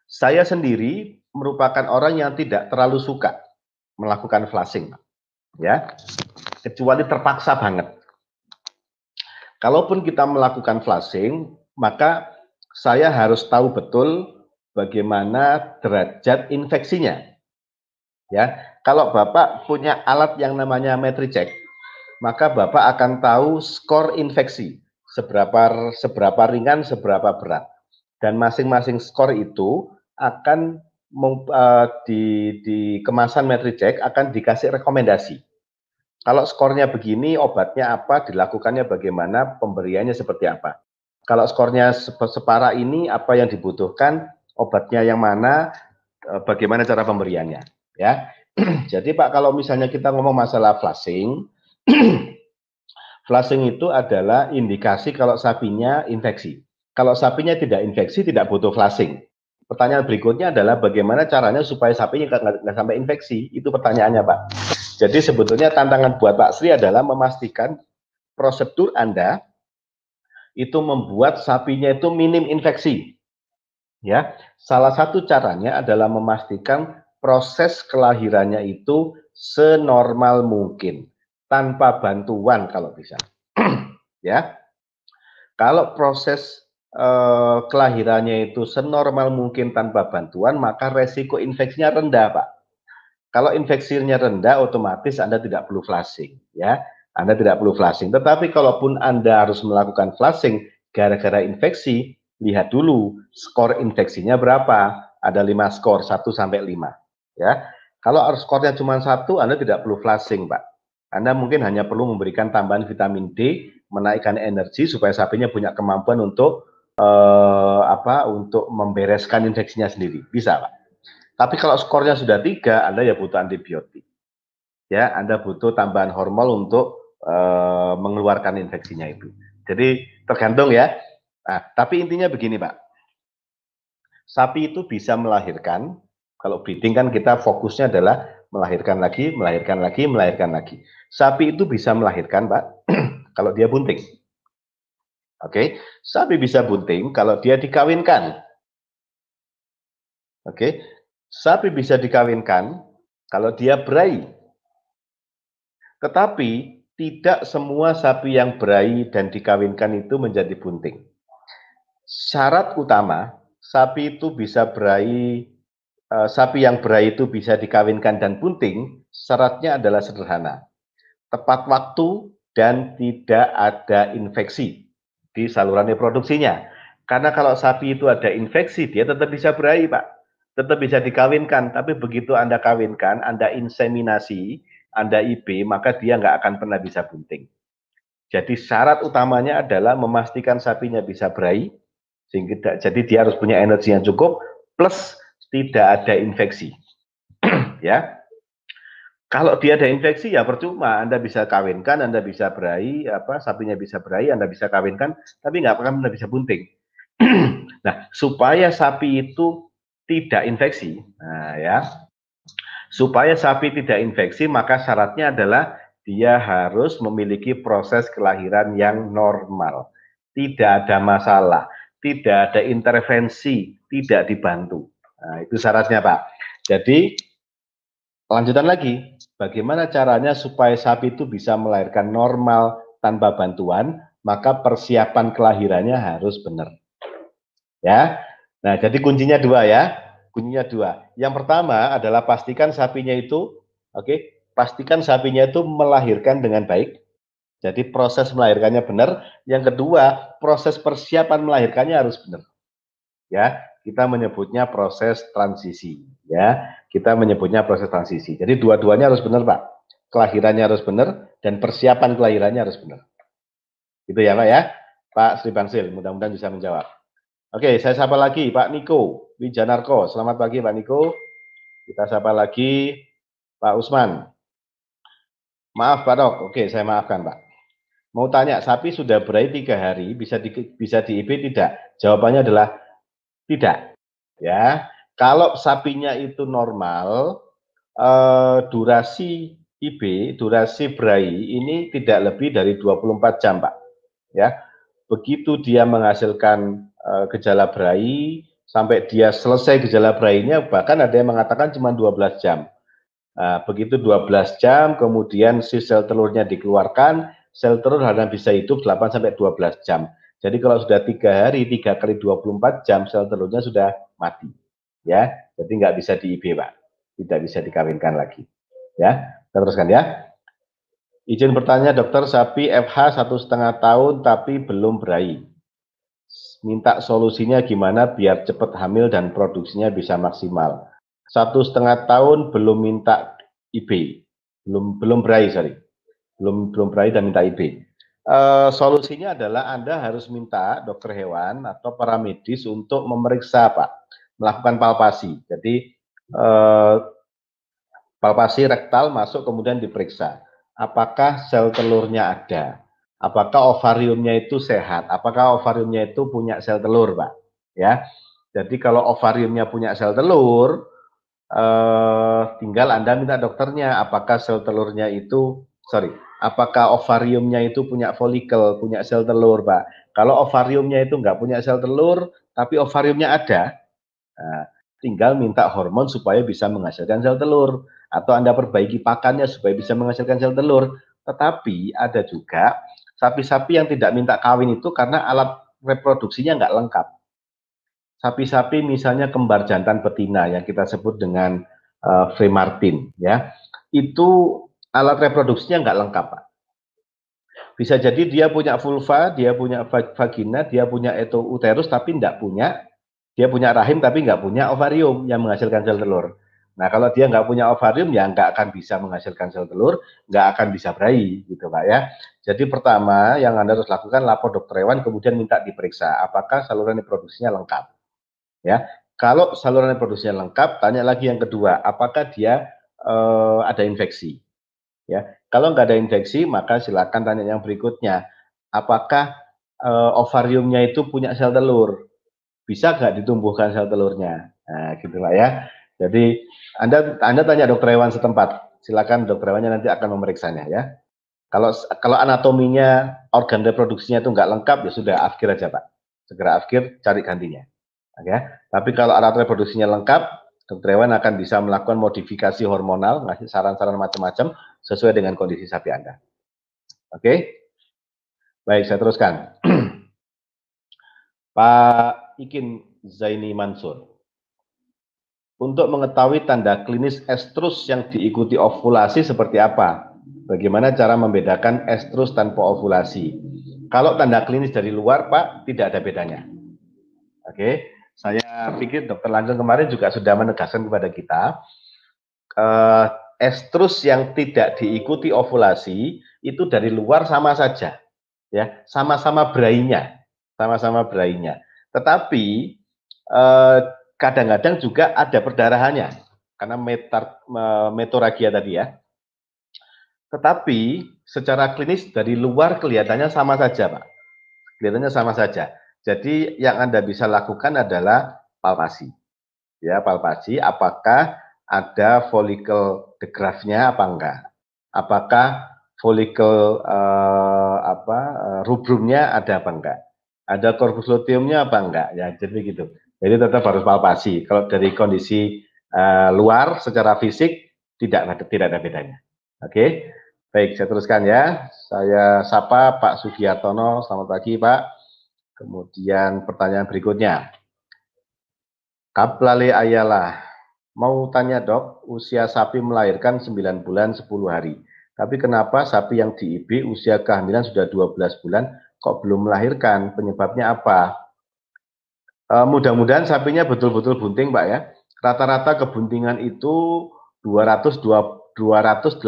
Saya sendiri merupakan orang yang tidak terlalu suka melakukan flushing ya kecuali terpaksa banget. Kalaupun kita melakukan flushing, maka saya harus tahu betul bagaimana derajat infeksinya. Ya, kalau Bapak punya alat yang namanya MetriCheck, maka Bapak akan tahu skor infeksi, seberapa seberapa ringan, seberapa berat. Dan masing-masing skor itu akan eh, di, di kemasan MetriCheck akan dikasih rekomendasi kalau skornya begini, obatnya apa, dilakukannya bagaimana, pemberiannya seperti apa. Kalau skornya separa ini, apa yang dibutuhkan, obatnya yang mana, e, bagaimana cara pemberiannya. Ya, jadi Pak kalau misalnya kita ngomong masalah flushing, flushing itu adalah indikasi kalau sapinya infeksi. Kalau sapinya tidak infeksi, tidak butuh flushing. Pertanyaan berikutnya adalah bagaimana caranya supaya sapinya nggak sampai infeksi? Itu pertanyaannya, Pak. Jadi sebetulnya tantangan buat Pak Sri adalah memastikan prosedur Anda itu membuat sapinya itu minim infeksi. Ya, salah satu caranya adalah memastikan proses kelahirannya itu senormal mungkin tanpa bantuan kalau bisa. ya. Kalau proses eh, kelahirannya itu senormal mungkin tanpa bantuan, maka resiko infeksinya rendah, Pak. Kalau infeksinya rendah, otomatis Anda tidak perlu flushing, ya. Anda tidak perlu flushing. Tetapi kalaupun Anda harus melakukan flushing gara-gara infeksi, lihat dulu skor infeksinya berapa. Ada lima skor, 1 sampai 5, ya. Kalau skornya cuma satu, Anda tidak perlu flushing, Pak. Anda mungkin hanya perlu memberikan tambahan vitamin D, menaikkan energi supaya sapinya punya kemampuan untuk eh, apa? Untuk membereskan infeksinya sendiri. Bisa, Pak. Tapi kalau skornya sudah tiga, Anda ya butuh antibiotik. Ya, Anda butuh tambahan hormon untuk e, mengeluarkan infeksinya itu. Jadi tergantung ya. Nah, tapi intinya begini, Pak. Sapi itu bisa melahirkan. Kalau breeding kan kita fokusnya adalah melahirkan lagi, melahirkan lagi, melahirkan lagi. Sapi itu bisa melahirkan, Pak, kalau dia bunting. Oke, okay? sapi bisa bunting kalau dia dikawinkan. Oke, okay? Sapi bisa dikawinkan kalau dia berai. Tetapi tidak semua sapi yang berai dan dikawinkan itu menjadi bunting. Syarat utama, sapi itu bisa berai, eh, sapi yang berai itu bisa dikawinkan dan bunting, syaratnya adalah sederhana. Tepat waktu dan tidak ada infeksi di saluran reproduksinya. Karena kalau sapi itu ada infeksi, dia tetap bisa berai, Pak tetap bisa dikawinkan, tapi begitu Anda kawinkan, Anda inseminasi, Anda IP, maka dia nggak akan pernah bisa bunting. Jadi syarat utamanya adalah memastikan sapinya bisa berai, sehingga jadi dia harus punya energi yang cukup, plus tidak ada infeksi. ya, kalau dia ada infeksi ya percuma, Anda bisa kawinkan, Anda bisa berai, apa sapinya bisa berai, Anda bisa kawinkan, tapi nggak akan pernah bisa bunting. nah, supaya sapi itu tidak infeksi. Nah, ya. Supaya sapi tidak infeksi, maka syaratnya adalah dia harus memiliki proses kelahiran yang normal. Tidak ada masalah, tidak ada intervensi, tidak dibantu. Nah, itu syaratnya, Pak. Jadi, lanjutan lagi, bagaimana caranya supaya sapi itu bisa melahirkan normal tanpa bantuan, maka persiapan kelahirannya harus benar. Ya, Nah, jadi kuncinya dua ya. Kuncinya dua. Yang pertama adalah pastikan sapinya itu, oke, okay, pastikan sapinya itu melahirkan dengan baik. Jadi proses melahirkannya benar. Yang kedua, proses persiapan melahirkannya harus benar. Ya, kita menyebutnya proses transisi. Ya, kita menyebutnya proses transisi. Jadi dua-duanya harus benar, Pak. Kelahirannya harus benar dan persiapan kelahirannya harus benar. Itu ya, Pak ya. Pak Sri Bangsil, mudah-mudahan bisa menjawab. Oke, saya sapa lagi Pak Niko Wijanarko. Selamat pagi Pak Niko. Kita sapa lagi Pak Usman. Maaf Pak Dok. Oke, saya maafkan Pak. Mau tanya, sapi sudah berai tiga hari, bisa di, bisa diib tidak? Jawabannya adalah tidak. Ya, kalau sapinya itu normal, eh, durasi IB, durasi berai ini tidak lebih dari 24 jam, Pak. Ya, begitu dia menghasilkan Eh, gejala berai sampai dia selesai gejala berainya bahkan ada yang mengatakan cuma 12 jam. Nah, begitu 12 jam kemudian si sel telurnya dikeluarkan, sel telur hanya bisa hidup 8 sampai 12 jam. Jadi kalau sudah tiga hari, tiga kali 24 jam sel telurnya sudah mati. Ya, jadi nggak bisa diIB, Pak. Tidak bisa dikawinkan lagi. Ya, kita teruskan ya. Izin bertanya dokter, sapi FH satu setengah tahun tapi belum berai minta solusinya gimana biar cepat hamil dan produksinya bisa maksimal. Satu setengah tahun belum minta IB, belum belum berai sorry, belum belum berai dan minta IB. Uh, eh, solusinya adalah Anda harus minta dokter hewan atau para medis untuk memeriksa Pak, melakukan palpasi. Jadi uh, palpasi rektal masuk kemudian diperiksa apakah sel telurnya ada apakah ovariumnya itu sehat, apakah ovariumnya itu punya sel telur, Pak. Ya. Jadi kalau ovariumnya punya sel telur, eh, tinggal Anda minta dokternya apakah sel telurnya itu sorry, apakah ovariumnya itu punya folikel, punya sel telur, Pak. Kalau ovariumnya itu nggak punya sel telur, tapi ovariumnya ada, nah, tinggal minta hormon supaya bisa menghasilkan sel telur atau Anda perbaiki pakannya supaya bisa menghasilkan sel telur. Tetapi ada juga Sapi-sapi yang tidak minta kawin itu karena alat reproduksinya nggak lengkap. Sapi-sapi misalnya kembar jantan betina yang kita sebut dengan uh, eh, free martin, ya, itu alat reproduksinya nggak lengkap, Pak. Bisa jadi dia punya vulva, dia punya vagina, dia punya itu uterus tapi nggak punya, dia punya rahim tapi nggak punya ovarium yang menghasilkan sel telur. Nah kalau dia nggak punya ovarium ya nggak akan bisa menghasilkan sel telur, nggak akan bisa berai, gitu pak ya. Jadi pertama yang Anda harus lakukan lapor dokter hewan kemudian minta diperiksa apakah saluran reproduksinya lengkap. Ya. Kalau saluran reproduksinya lengkap, tanya lagi yang kedua, apakah dia eh, ada infeksi. Ya. Kalau nggak ada infeksi, maka silakan tanya yang berikutnya, apakah eh, ovariumnya itu punya sel telur? Bisa nggak ditumbuhkan sel telurnya? Nah, gitu lah ya. Jadi Anda Anda tanya dokter hewan setempat. Silakan dokter hewannya nanti akan memeriksanya ya. Kalau kalau anatominya organ reproduksinya itu nggak lengkap ya sudah afkir aja pak, segera afkir cari gantinya. Oke. Ya? Tapi kalau alat reproduksinya lengkap, dokter hewan akan bisa melakukan modifikasi hormonal, ngasih saran-saran macam-macam sesuai dengan kondisi sapi anda. Oke. Baik, saya teruskan. Pak Ikin Zaini Mansur. Untuk mengetahui tanda klinis estrus yang diikuti ovulasi seperti apa? Bagaimana cara membedakan estrus tanpa ovulasi? Kalau tanda klinis dari luar, Pak, tidak ada bedanya. Oke, saya pikir Dokter Langgeng kemarin juga sudah menegaskan kepada kita, uh, eh, estrus yang tidak diikuti ovulasi itu dari luar sama saja, ya, sama-sama berainya, sama-sama berainya. Tetapi eh, kadang-kadang eh, juga ada perdarahannya karena metar, eh, metoragia tadi ya. Tetapi secara klinis dari luar kelihatannya sama saja, Pak. Kelihatannya sama saja. Jadi yang Anda bisa lakukan adalah palpasi. Ya, palpasi apakah ada folikel degrafnya apa enggak? Apakah folikel eh, apa eh, rubrumnya ada apa enggak? Ada corpus luteumnya apa enggak? Ya, jadi gitu. Jadi tetap harus palpasi. Kalau dari kondisi eh, luar secara fisik tidak ada tidak ada bedanya. Oke. Okay? Baik, saya teruskan ya. Saya sapa Pak Sugiatono, Selamat pagi, Pak. Kemudian pertanyaan berikutnya. Kaplale Ayala, mau tanya dok, usia sapi melahirkan 9 bulan 10 hari. Tapi kenapa sapi yang di IB usia kehamilan sudah 12 bulan kok belum melahirkan? Penyebabnya apa? E, Mudah-mudahan sapinya betul-betul bunting, Pak ya. Rata-rata kebuntingan itu 220 284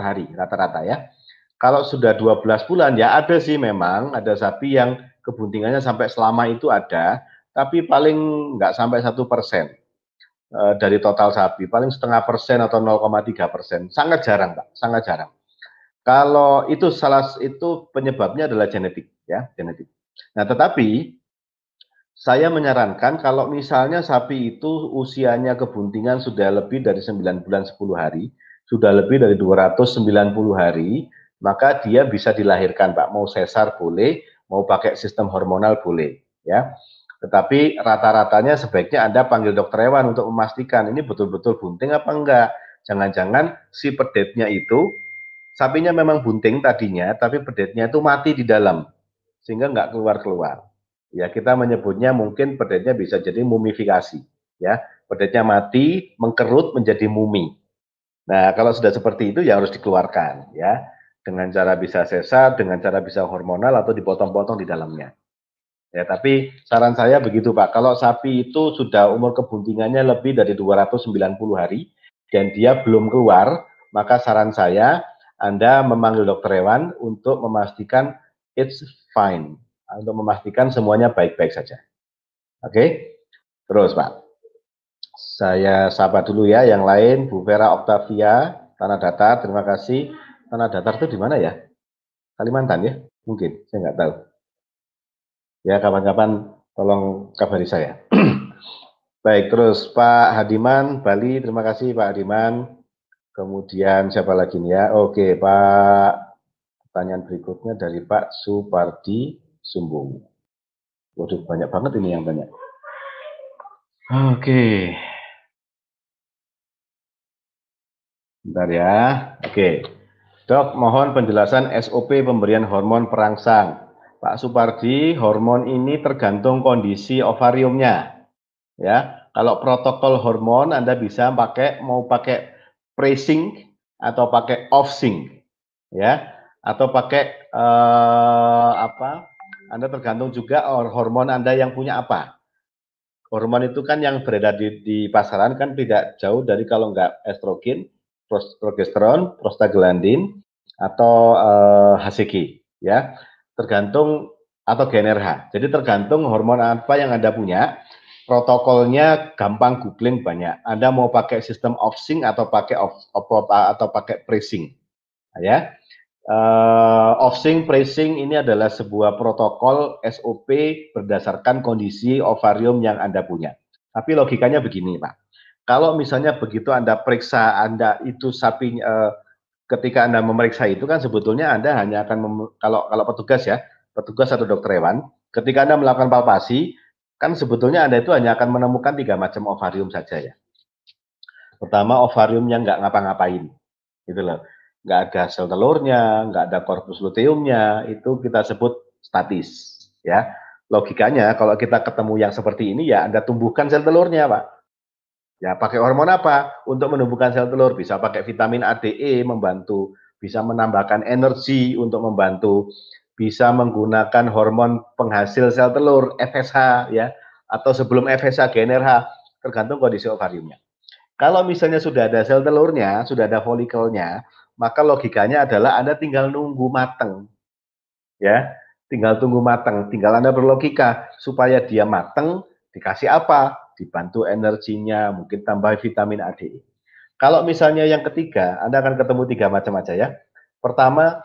hari rata-rata ya. Kalau sudah 12 bulan ya ada sih memang ada sapi yang kebuntingannya sampai selama itu ada, tapi paling nggak sampai satu persen eh, dari total sapi, paling setengah persen atau 0,3 persen, sangat jarang pak, sangat jarang. Kalau itu salah itu penyebabnya adalah genetik ya genetik. Nah tetapi saya menyarankan kalau misalnya sapi itu usianya kebuntingan sudah lebih dari 9 bulan 10 hari, sudah lebih dari 290 hari, maka dia bisa dilahirkan, Pak. Mau sesar boleh, mau pakai sistem hormonal boleh, ya. Tetapi rata-ratanya sebaiknya Anda panggil dokter hewan untuk memastikan ini betul-betul bunting apa enggak. Jangan-jangan si pedetnya itu sapinya memang bunting tadinya, tapi pedetnya itu mati di dalam sehingga enggak keluar-keluar. Ya kita menyebutnya mungkin pedetnya bisa jadi mumifikasi. Ya pedetnya mati mengkerut menjadi mumi. Nah, kalau sudah seperti itu ya harus dikeluarkan ya dengan cara bisa sesar, dengan cara bisa hormonal atau dipotong-potong di dalamnya. Ya, tapi saran saya begitu Pak, kalau sapi itu sudah umur kebuntingannya lebih dari 290 hari dan dia belum keluar, maka saran saya Anda memanggil dokter hewan untuk memastikan it's fine, untuk memastikan semuanya baik-baik saja. Oke? Terus Pak. Saya sapa dulu ya yang lain, Bu Vera Oktavia, Tanah Datar, terima kasih. Tanah Datar itu di mana ya? Kalimantan ya? Mungkin, saya nggak tahu. Ya, kapan-kapan tolong kabari saya. Baik, terus Pak Hadiman, Bali, terima kasih Pak Hadiman. Kemudian siapa lagi nih ya? Oke, Pak. Pertanyaan berikutnya dari Pak Supardi Sumbung. Waduh, banyak banget ini yang banyak. Oke. Bentar ya. Oke. Dok, mohon penjelasan SOP pemberian hormon perangsang. Pak Supardi, hormon ini tergantung kondisi ovariumnya. Ya, kalau protokol hormon Anda bisa pakai mau pakai pressing atau pakai off-sync. Ya, atau pakai eh, apa? Anda tergantung juga hormon Anda yang punya apa hormon itu kan yang beredar di, di pasaran kan tidak jauh dari kalau nggak estrogen, progesteron, prostaglandin atau uh, eh, HCG ya. Tergantung atau GnRH. Jadi tergantung hormon apa yang Anda punya. Protokolnya gampang googling banyak. Anda mau pakai sistem off-sync atau pakai off, off, off atau pakai pressing. Ya. Uh, offsing pricing ini adalah sebuah protokol SOP berdasarkan kondisi ovarium yang Anda punya. Tapi logikanya begini, Pak. Kalau misalnya begitu Anda periksa Anda itu sapi uh, eh, ketika Anda memeriksa itu kan sebetulnya Anda hanya akan kalau kalau petugas ya, petugas atau dokter hewan, ketika Anda melakukan palpasi kan sebetulnya Anda itu hanya akan menemukan tiga macam ovarium saja ya. Pertama ovarium yang nggak ngapa-ngapain, gitu loh nggak ada sel telurnya, nggak ada korpus luteumnya, itu kita sebut statis. Ya, logikanya kalau kita ketemu yang seperti ini ya Anda tumbuhkan sel telurnya, Pak. Ya, pakai hormon apa untuk menumbuhkan sel telur? Bisa pakai vitamin ADE membantu, bisa menambahkan energi untuk membantu, bisa menggunakan hormon penghasil sel telur FSH ya atau sebelum FSH GNRH tergantung kondisi ovariumnya. Kalau misalnya sudah ada sel telurnya, sudah ada folikelnya, maka logikanya adalah Anda tinggal nunggu mateng. Ya, tinggal tunggu mateng, tinggal Anda berlogika supaya dia mateng dikasih apa? Dibantu energinya, mungkin tambah vitamin AD. Kalau misalnya yang ketiga, Anda akan ketemu tiga macam aja ya. Pertama,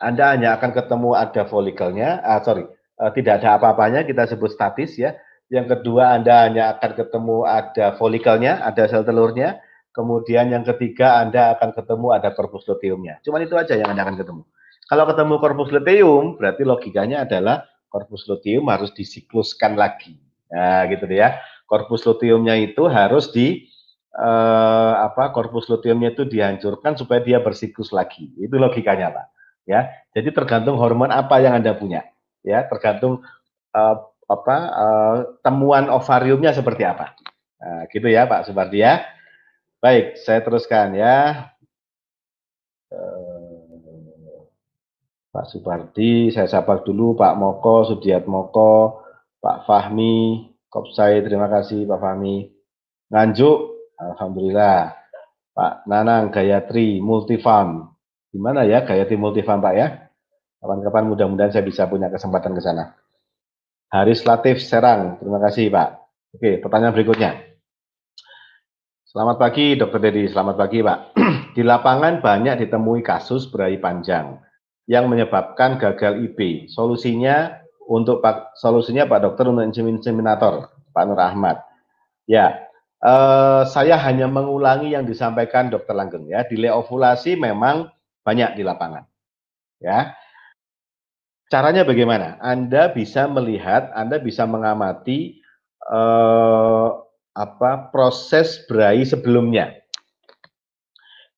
Anda hanya akan ketemu ada folikelnya, ah, sorry, eh, tidak ada apa-apanya, kita sebut statis ya. Yang kedua, Anda hanya akan ketemu ada folikelnya, ada sel telurnya. Kemudian yang ketiga Anda akan ketemu ada korpus luteumnya. Cuma itu aja yang Anda akan ketemu. Kalau ketemu korpus luteum, berarti logikanya adalah korpus luteum harus disikluskan lagi. Nah, gitu ya. Korpus luteumnya itu harus di eh, apa? Korpus luteumnya itu dihancurkan supaya dia bersiklus lagi. Itu logikanya, Pak. Ya. Jadi tergantung hormon apa yang Anda punya. Ya, tergantung eh, apa eh, temuan ovariumnya seperti apa. Nah, gitu ya, Pak Subardi ya. Baik, saya teruskan ya. Eh, Pak Supardi, saya sapa dulu Pak Moko, Sudiat Moko, Pak Fahmi, Kopsai, terima kasih Pak Fahmi. Nganjuk, Alhamdulillah. Pak Nanang, Gayatri, Multifarm. Gimana ya Gayatri Multifarm Pak ya? Kapan-kapan mudah-mudahan saya bisa punya kesempatan ke sana. Haris Latif Serang, terima kasih Pak. Oke, pertanyaan berikutnya. Selamat pagi, Dokter Dedi. Selamat pagi, Pak. Di lapangan banyak ditemui kasus berai panjang yang menyebabkan gagal IP. Solusinya untuk Pak, solusinya Pak Dokter untuk inseminator, Pak Nur Ahmad. Ya, eh, saya hanya mengulangi yang disampaikan Dokter Langgeng ya. Di ovulasi memang banyak di lapangan. Ya. Caranya bagaimana? Anda bisa melihat, Anda bisa mengamati eh, apa proses berai sebelumnya.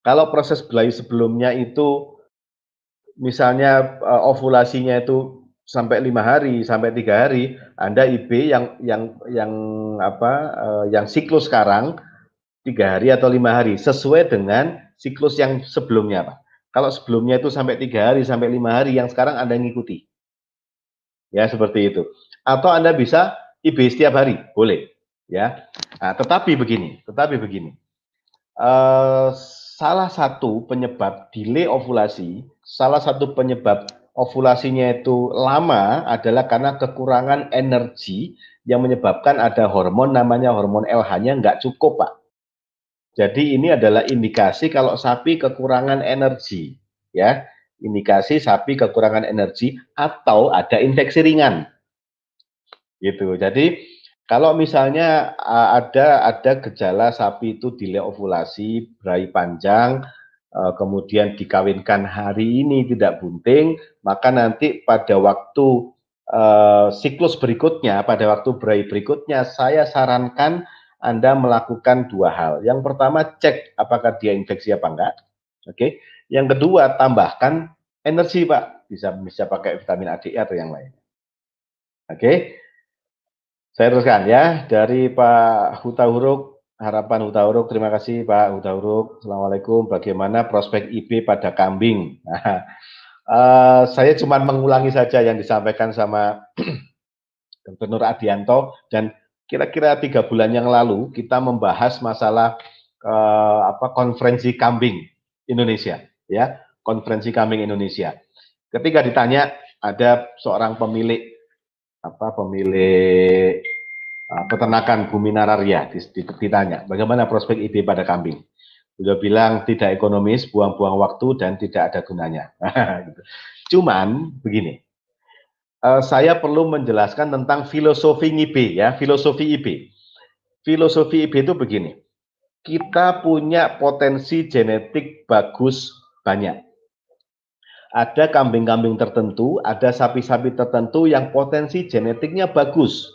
Kalau proses berai sebelumnya itu misalnya uh, ovulasinya itu sampai lima hari sampai tiga hari, Anda IB yang yang yang apa uh, yang siklus sekarang tiga hari atau lima hari sesuai dengan siklus yang sebelumnya, Pak. Kalau sebelumnya itu sampai tiga hari sampai lima hari, yang sekarang Anda ngikuti. Ya seperti itu. Atau Anda bisa IB setiap hari, boleh ya. Nah, tetapi begini, tetapi begini. Uh, salah satu penyebab delay ovulasi, salah satu penyebab ovulasinya itu lama adalah karena kekurangan energi yang menyebabkan ada hormon namanya hormon LH-nya nggak cukup, Pak. Jadi ini adalah indikasi kalau sapi kekurangan energi, ya. Indikasi sapi kekurangan energi atau ada infeksi ringan. Gitu. Jadi kalau misalnya eh, ada ada gejala sapi itu delay ovulasi, berai panjang, eh, kemudian dikawinkan hari ini tidak bunting, maka nanti pada waktu eh, siklus berikutnya, pada waktu berai berikutnya, saya sarankan Anda melakukan dua hal. Yang pertama cek apakah dia infeksi apa enggak. Oke. Yang kedua tambahkan energi, Pak. Bisa bisa pakai vitamin ADE atau yang lain. Oke. Saya teruskan ya dari Pak Huta Huruk, harapan Huta Huruk. Terima kasih Pak Huta Huruk. Assalamualaikum. Bagaimana prospek IP pada kambing? Nah, uh, saya cuma mengulangi saja yang disampaikan sama Gubernur Adianto dan kira-kira tiga bulan yang lalu kita membahas masalah uh, apa konferensi kambing Indonesia ya konferensi kambing Indonesia. Ketika ditanya ada seorang pemilik apa pemilik uh, peternakan bumi nararia ditanya bagaimana prospek ide pada kambing beliau bilang tidak ekonomis buang-buang waktu dan tidak ada gunanya gitu. cuman begini uh, saya perlu menjelaskan tentang filosofi IB ya filosofi IB filosofi IB itu begini kita punya potensi genetik bagus banyak ada kambing-kambing tertentu, ada sapi-sapi tertentu yang potensi genetiknya bagus.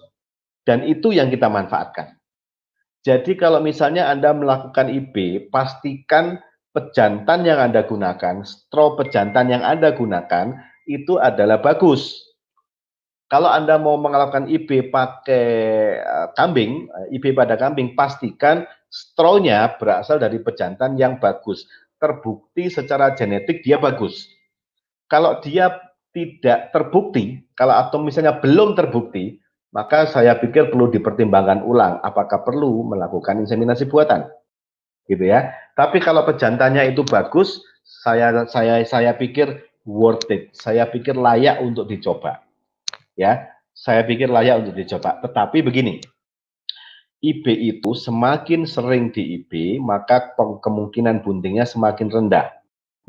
Dan itu yang kita manfaatkan. Jadi kalau misalnya Anda melakukan IB, pastikan pejantan yang Anda gunakan, straw pejantan yang Anda gunakan, itu adalah bagus. Kalau Anda mau melakukan IB pakai eh, kambing, eh, IB pada kambing, pastikan straw-nya berasal dari pejantan yang bagus. Terbukti secara genetik dia bagus kalau dia tidak terbukti, kalau atau misalnya belum terbukti, maka saya pikir perlu dipertimbangkan ulang apakah perlu melakukan inseminasi buatan. Gitu ya. Tapi kalau pejantannya itu bagus, saya saya saya pikir worth it. Saya pikir layak untuk dicoba. Ya, saya pikir layak untuk dicoba. Tetapi begini, IB itu semakin sering di IB, maka kemungkinan buntingnya semakin rendah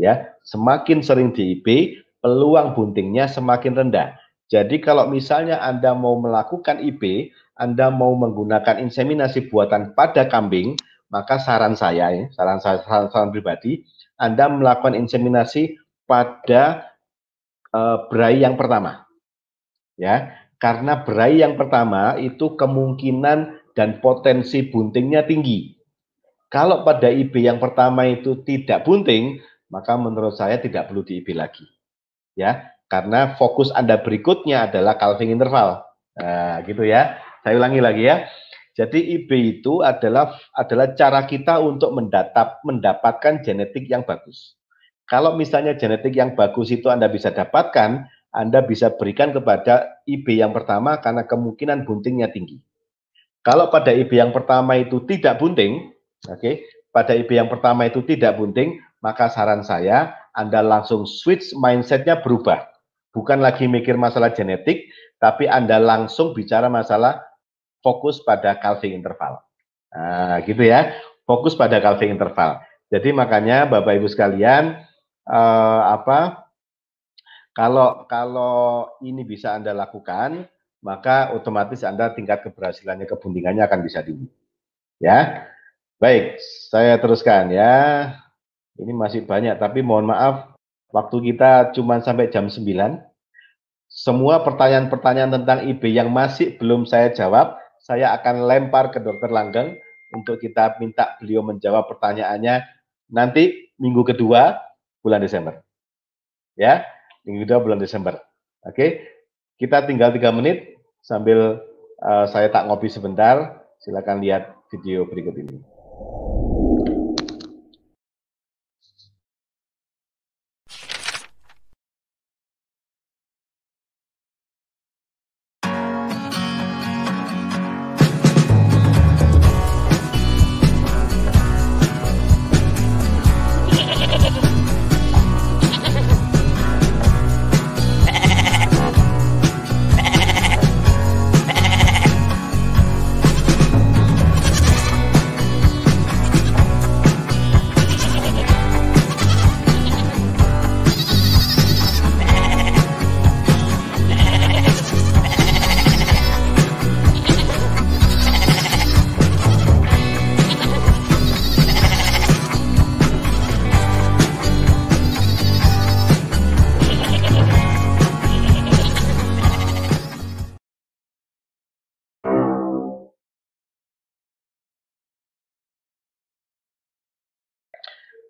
ya semakin sering di IP peluang buntingnya semakin rendah jadi kalau misalnya Anda mau melakukan IP, Anda mau menggunakan inseminasi buatan pada kambing, maka saran saya, ya, saran saran, saran, saran pribadi, Anda melakukan inseminasi pada e, berai yang pertama. Ya, karena berai yang pertama itu kemungkinan dan potensi buntingnya tinggi. Kalau pada IB yang pertama itu tidak bunting, maka menurut saya tidak perlu di IB lagi. Ya, karena fokus Anda berikutnya adalah calving interval. Nah, gitu ya. Saya ulangi lagi ya. Jadi IB e itu adalah adalah cara kita untuk mendatap mendapatkan genetik yang bagus. Kalau misalnya genetik yang bagus itu Anda bisa dapatkan, Anda bisa berikan kepada IB e yang pertama karena kemungkinan buntingnya tinggi. Kalau pada IB e yang pertama itu tidak bunting, oke, okay, pada IB yang pertama itu tidak bunting, maka saran saya Anda langsung switch mindsetnya berubah. Bukan lagi mikir masalah genetik, tapi Anda langsung bicara masalah fokus pada calving interval. Nah, gitu ya, fokus pada calving interval. Jadi makanya Bapak Ibu sekalian, eh, apa kalau kalau ini bisa Anda lakukan, maka otomatis Anda tingkat keberhasilannya kebuntingannya akan bisa tinggi. Ya. Baik, saya teruskan ya. Ini masih banyak, tapi mohon maaf waktu kita cuma sampai jam 9. Semua pertanyaan-pertanyaan tentang IB yang masih belum saya jawab, saya akan lempar ke Dokter Langgeng untuk kita minta beliau menjawab pertanyaannya nanti minggu kedua bulan Desember. Ya, minggu kedua bulan Desember. Oke, kita tinggal tiga menit sambil uh, saya tak ngopi sebentar. Silakan lihat video berikut ini.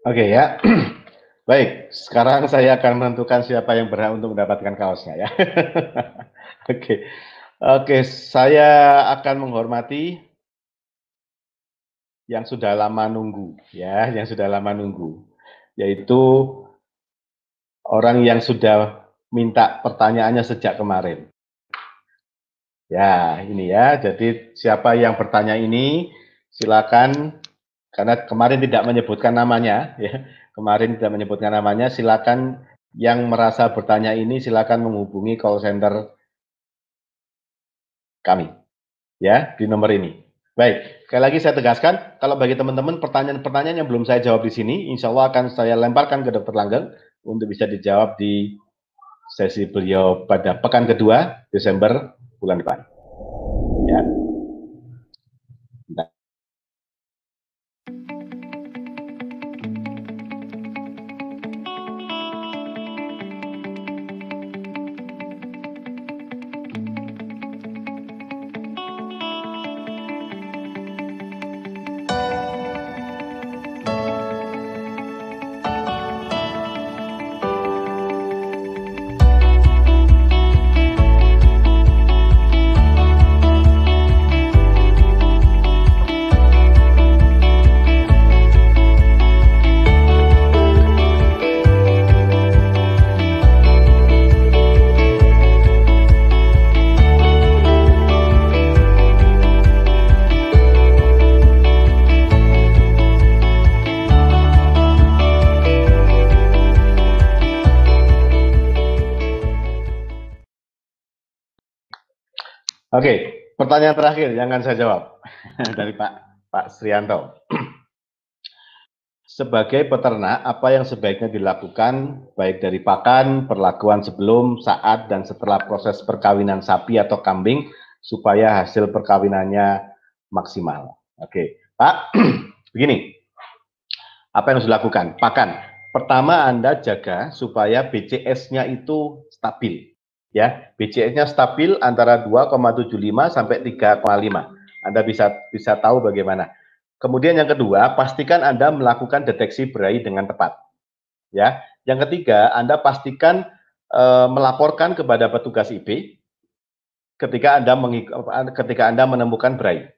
Oke okay, ya. Baik, sekarang saya akan menentukan siapa yang berhak untuk mendapatkan kaosnya ya. Oke. okay. Oke, okay, saya akan menghormati yang sudah lama nunggu ya, yang sudah lama nunggu yaitu orang yang sudah minta pertanyaannya sejak kemarin. Ya, ini ya. Jadi siapa yang bertanya ini silakan karena kemarin tidak menyebutkan namanya, ya. Kemarin tidak menyebutkan namanya, silakan yang merasa bertanya ini silakan menghubungi call center kami. Ya, di nomor ini. Baik, sekali lagi saya tegaskan, kalau bagi teman-teman pertanyaan-pertanyaan yang belum saya jawab di sini, insya Allah akan saya lemparkan ke dokter Langgeng untuk bisa dijawab di sesi beliau pada pekan kedua, Desember, bulan depan. Ya. Pertanyaan terakhir yang akan saya jawab dari Pak Pak Srianto. Sebagai peternak, apa yang sebaiknya dilakukan baik dari pakan, perlakuan sebelum, saat, dan setelah proses perkawinan sapi atau kambing supaya hasil perkawinannya maksimal. Oke, Pak, begini, apa yang harus dilakukan? Pakan. Pertama, Anda jaga supaya BCS-nya itu stabil ya BCS-nya stabil antara 2,75 sampai 3,5. Anda bisa bisa tahu bagaimana. Kemudian yang kedua, pastikan Anda melakukan deteksi berai dengan tepat. Ya. Yang ketiga, Anda pastikan e, melaporkan kepada petugas IP ketika Anda ketika Anda menemukan berai.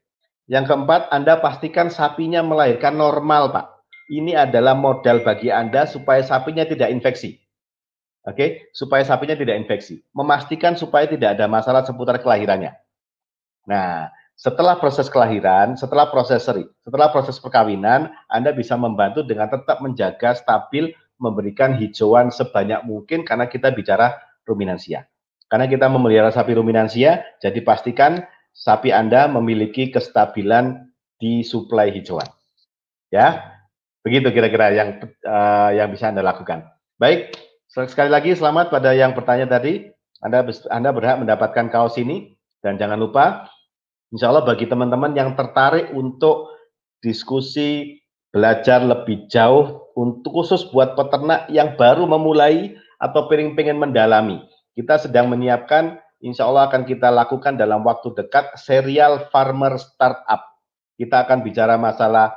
Yang keempat, Anda pastikan sapinya melahirkan normal, Pak. Ini adalah modal bagi Anda supaya sapinya tidak infeksi Oke, okay? supaya sapinya tidak infeksi. Memastikan supaya tidak ada masalah seputar kelahirannya. Nah, setelah proses kelahiran, setelah proses seri, setelah proses perkawinan, Anda bisa membantu dengan tetap menjaga stabil, memberikan hijauan sebanyak mungkin karena kita bicara ruminansia. Karena kita memelihara sapi ruminansia, jadi pastikan sapi Anda memiliki kestabilan di suplai hijauan. Ya, begitu kira-kira yang uh, yang bisa Anda lakukan. Baik, Sekali lagi selamat pada yang bertanya tadi. Anda Anda berhak mendapatkan kaos ini dan jangan lupa insya Allah bagi teman-teman yang tertarik untuk diskusi belajar lebih jauh untuk khusus buat peternak yang baru memulai atau piring pengen mendalami. Kita sedang menyiapkan insya Allah akan kita lakukan dalam waktu dekat serial farmer startup. Kita akan bicara masalah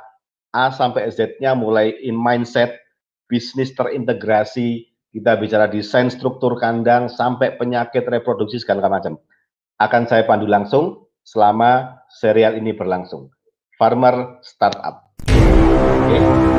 A sampai Z-nya mulai in mindset, bisnis terintegrasi, kita bicara desain struktur kandang sampai penyakit reproduksi segala macam. Akan saya pandu langsung selama serial ini berlangsung. Farmer Startup. Okay.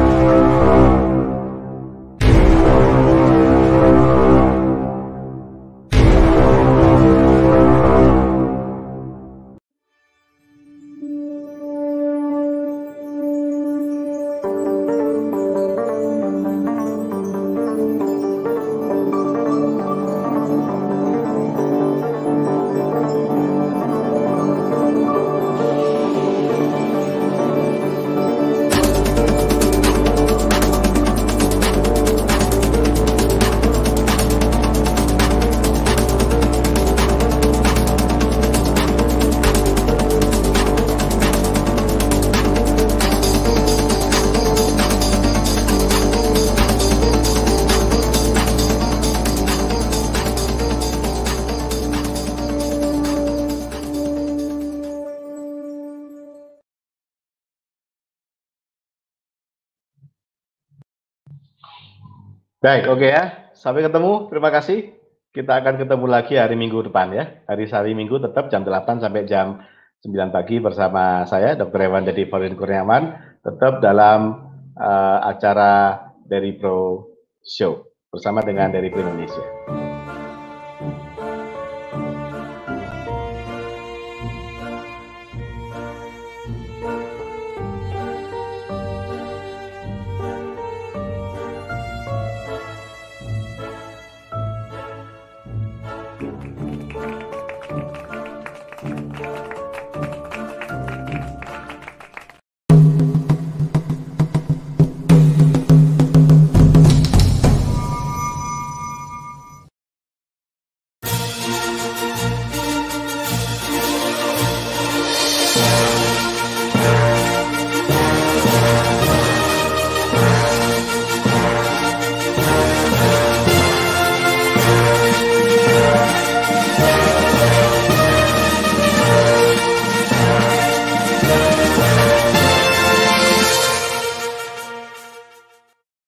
Baik, oke okay ya. Sampai ketemu. Terima kasih. Kita akan ketemu lagi hari Minggu depan ya. Hari hari Minggu tetap jam 8 sampai jam 9 pagi bersama saya Dr. Evan Dedi Paulin Kurniawan tetap dalam uh, acara dari Pro Show bersama dengan dari Pro Indonesia.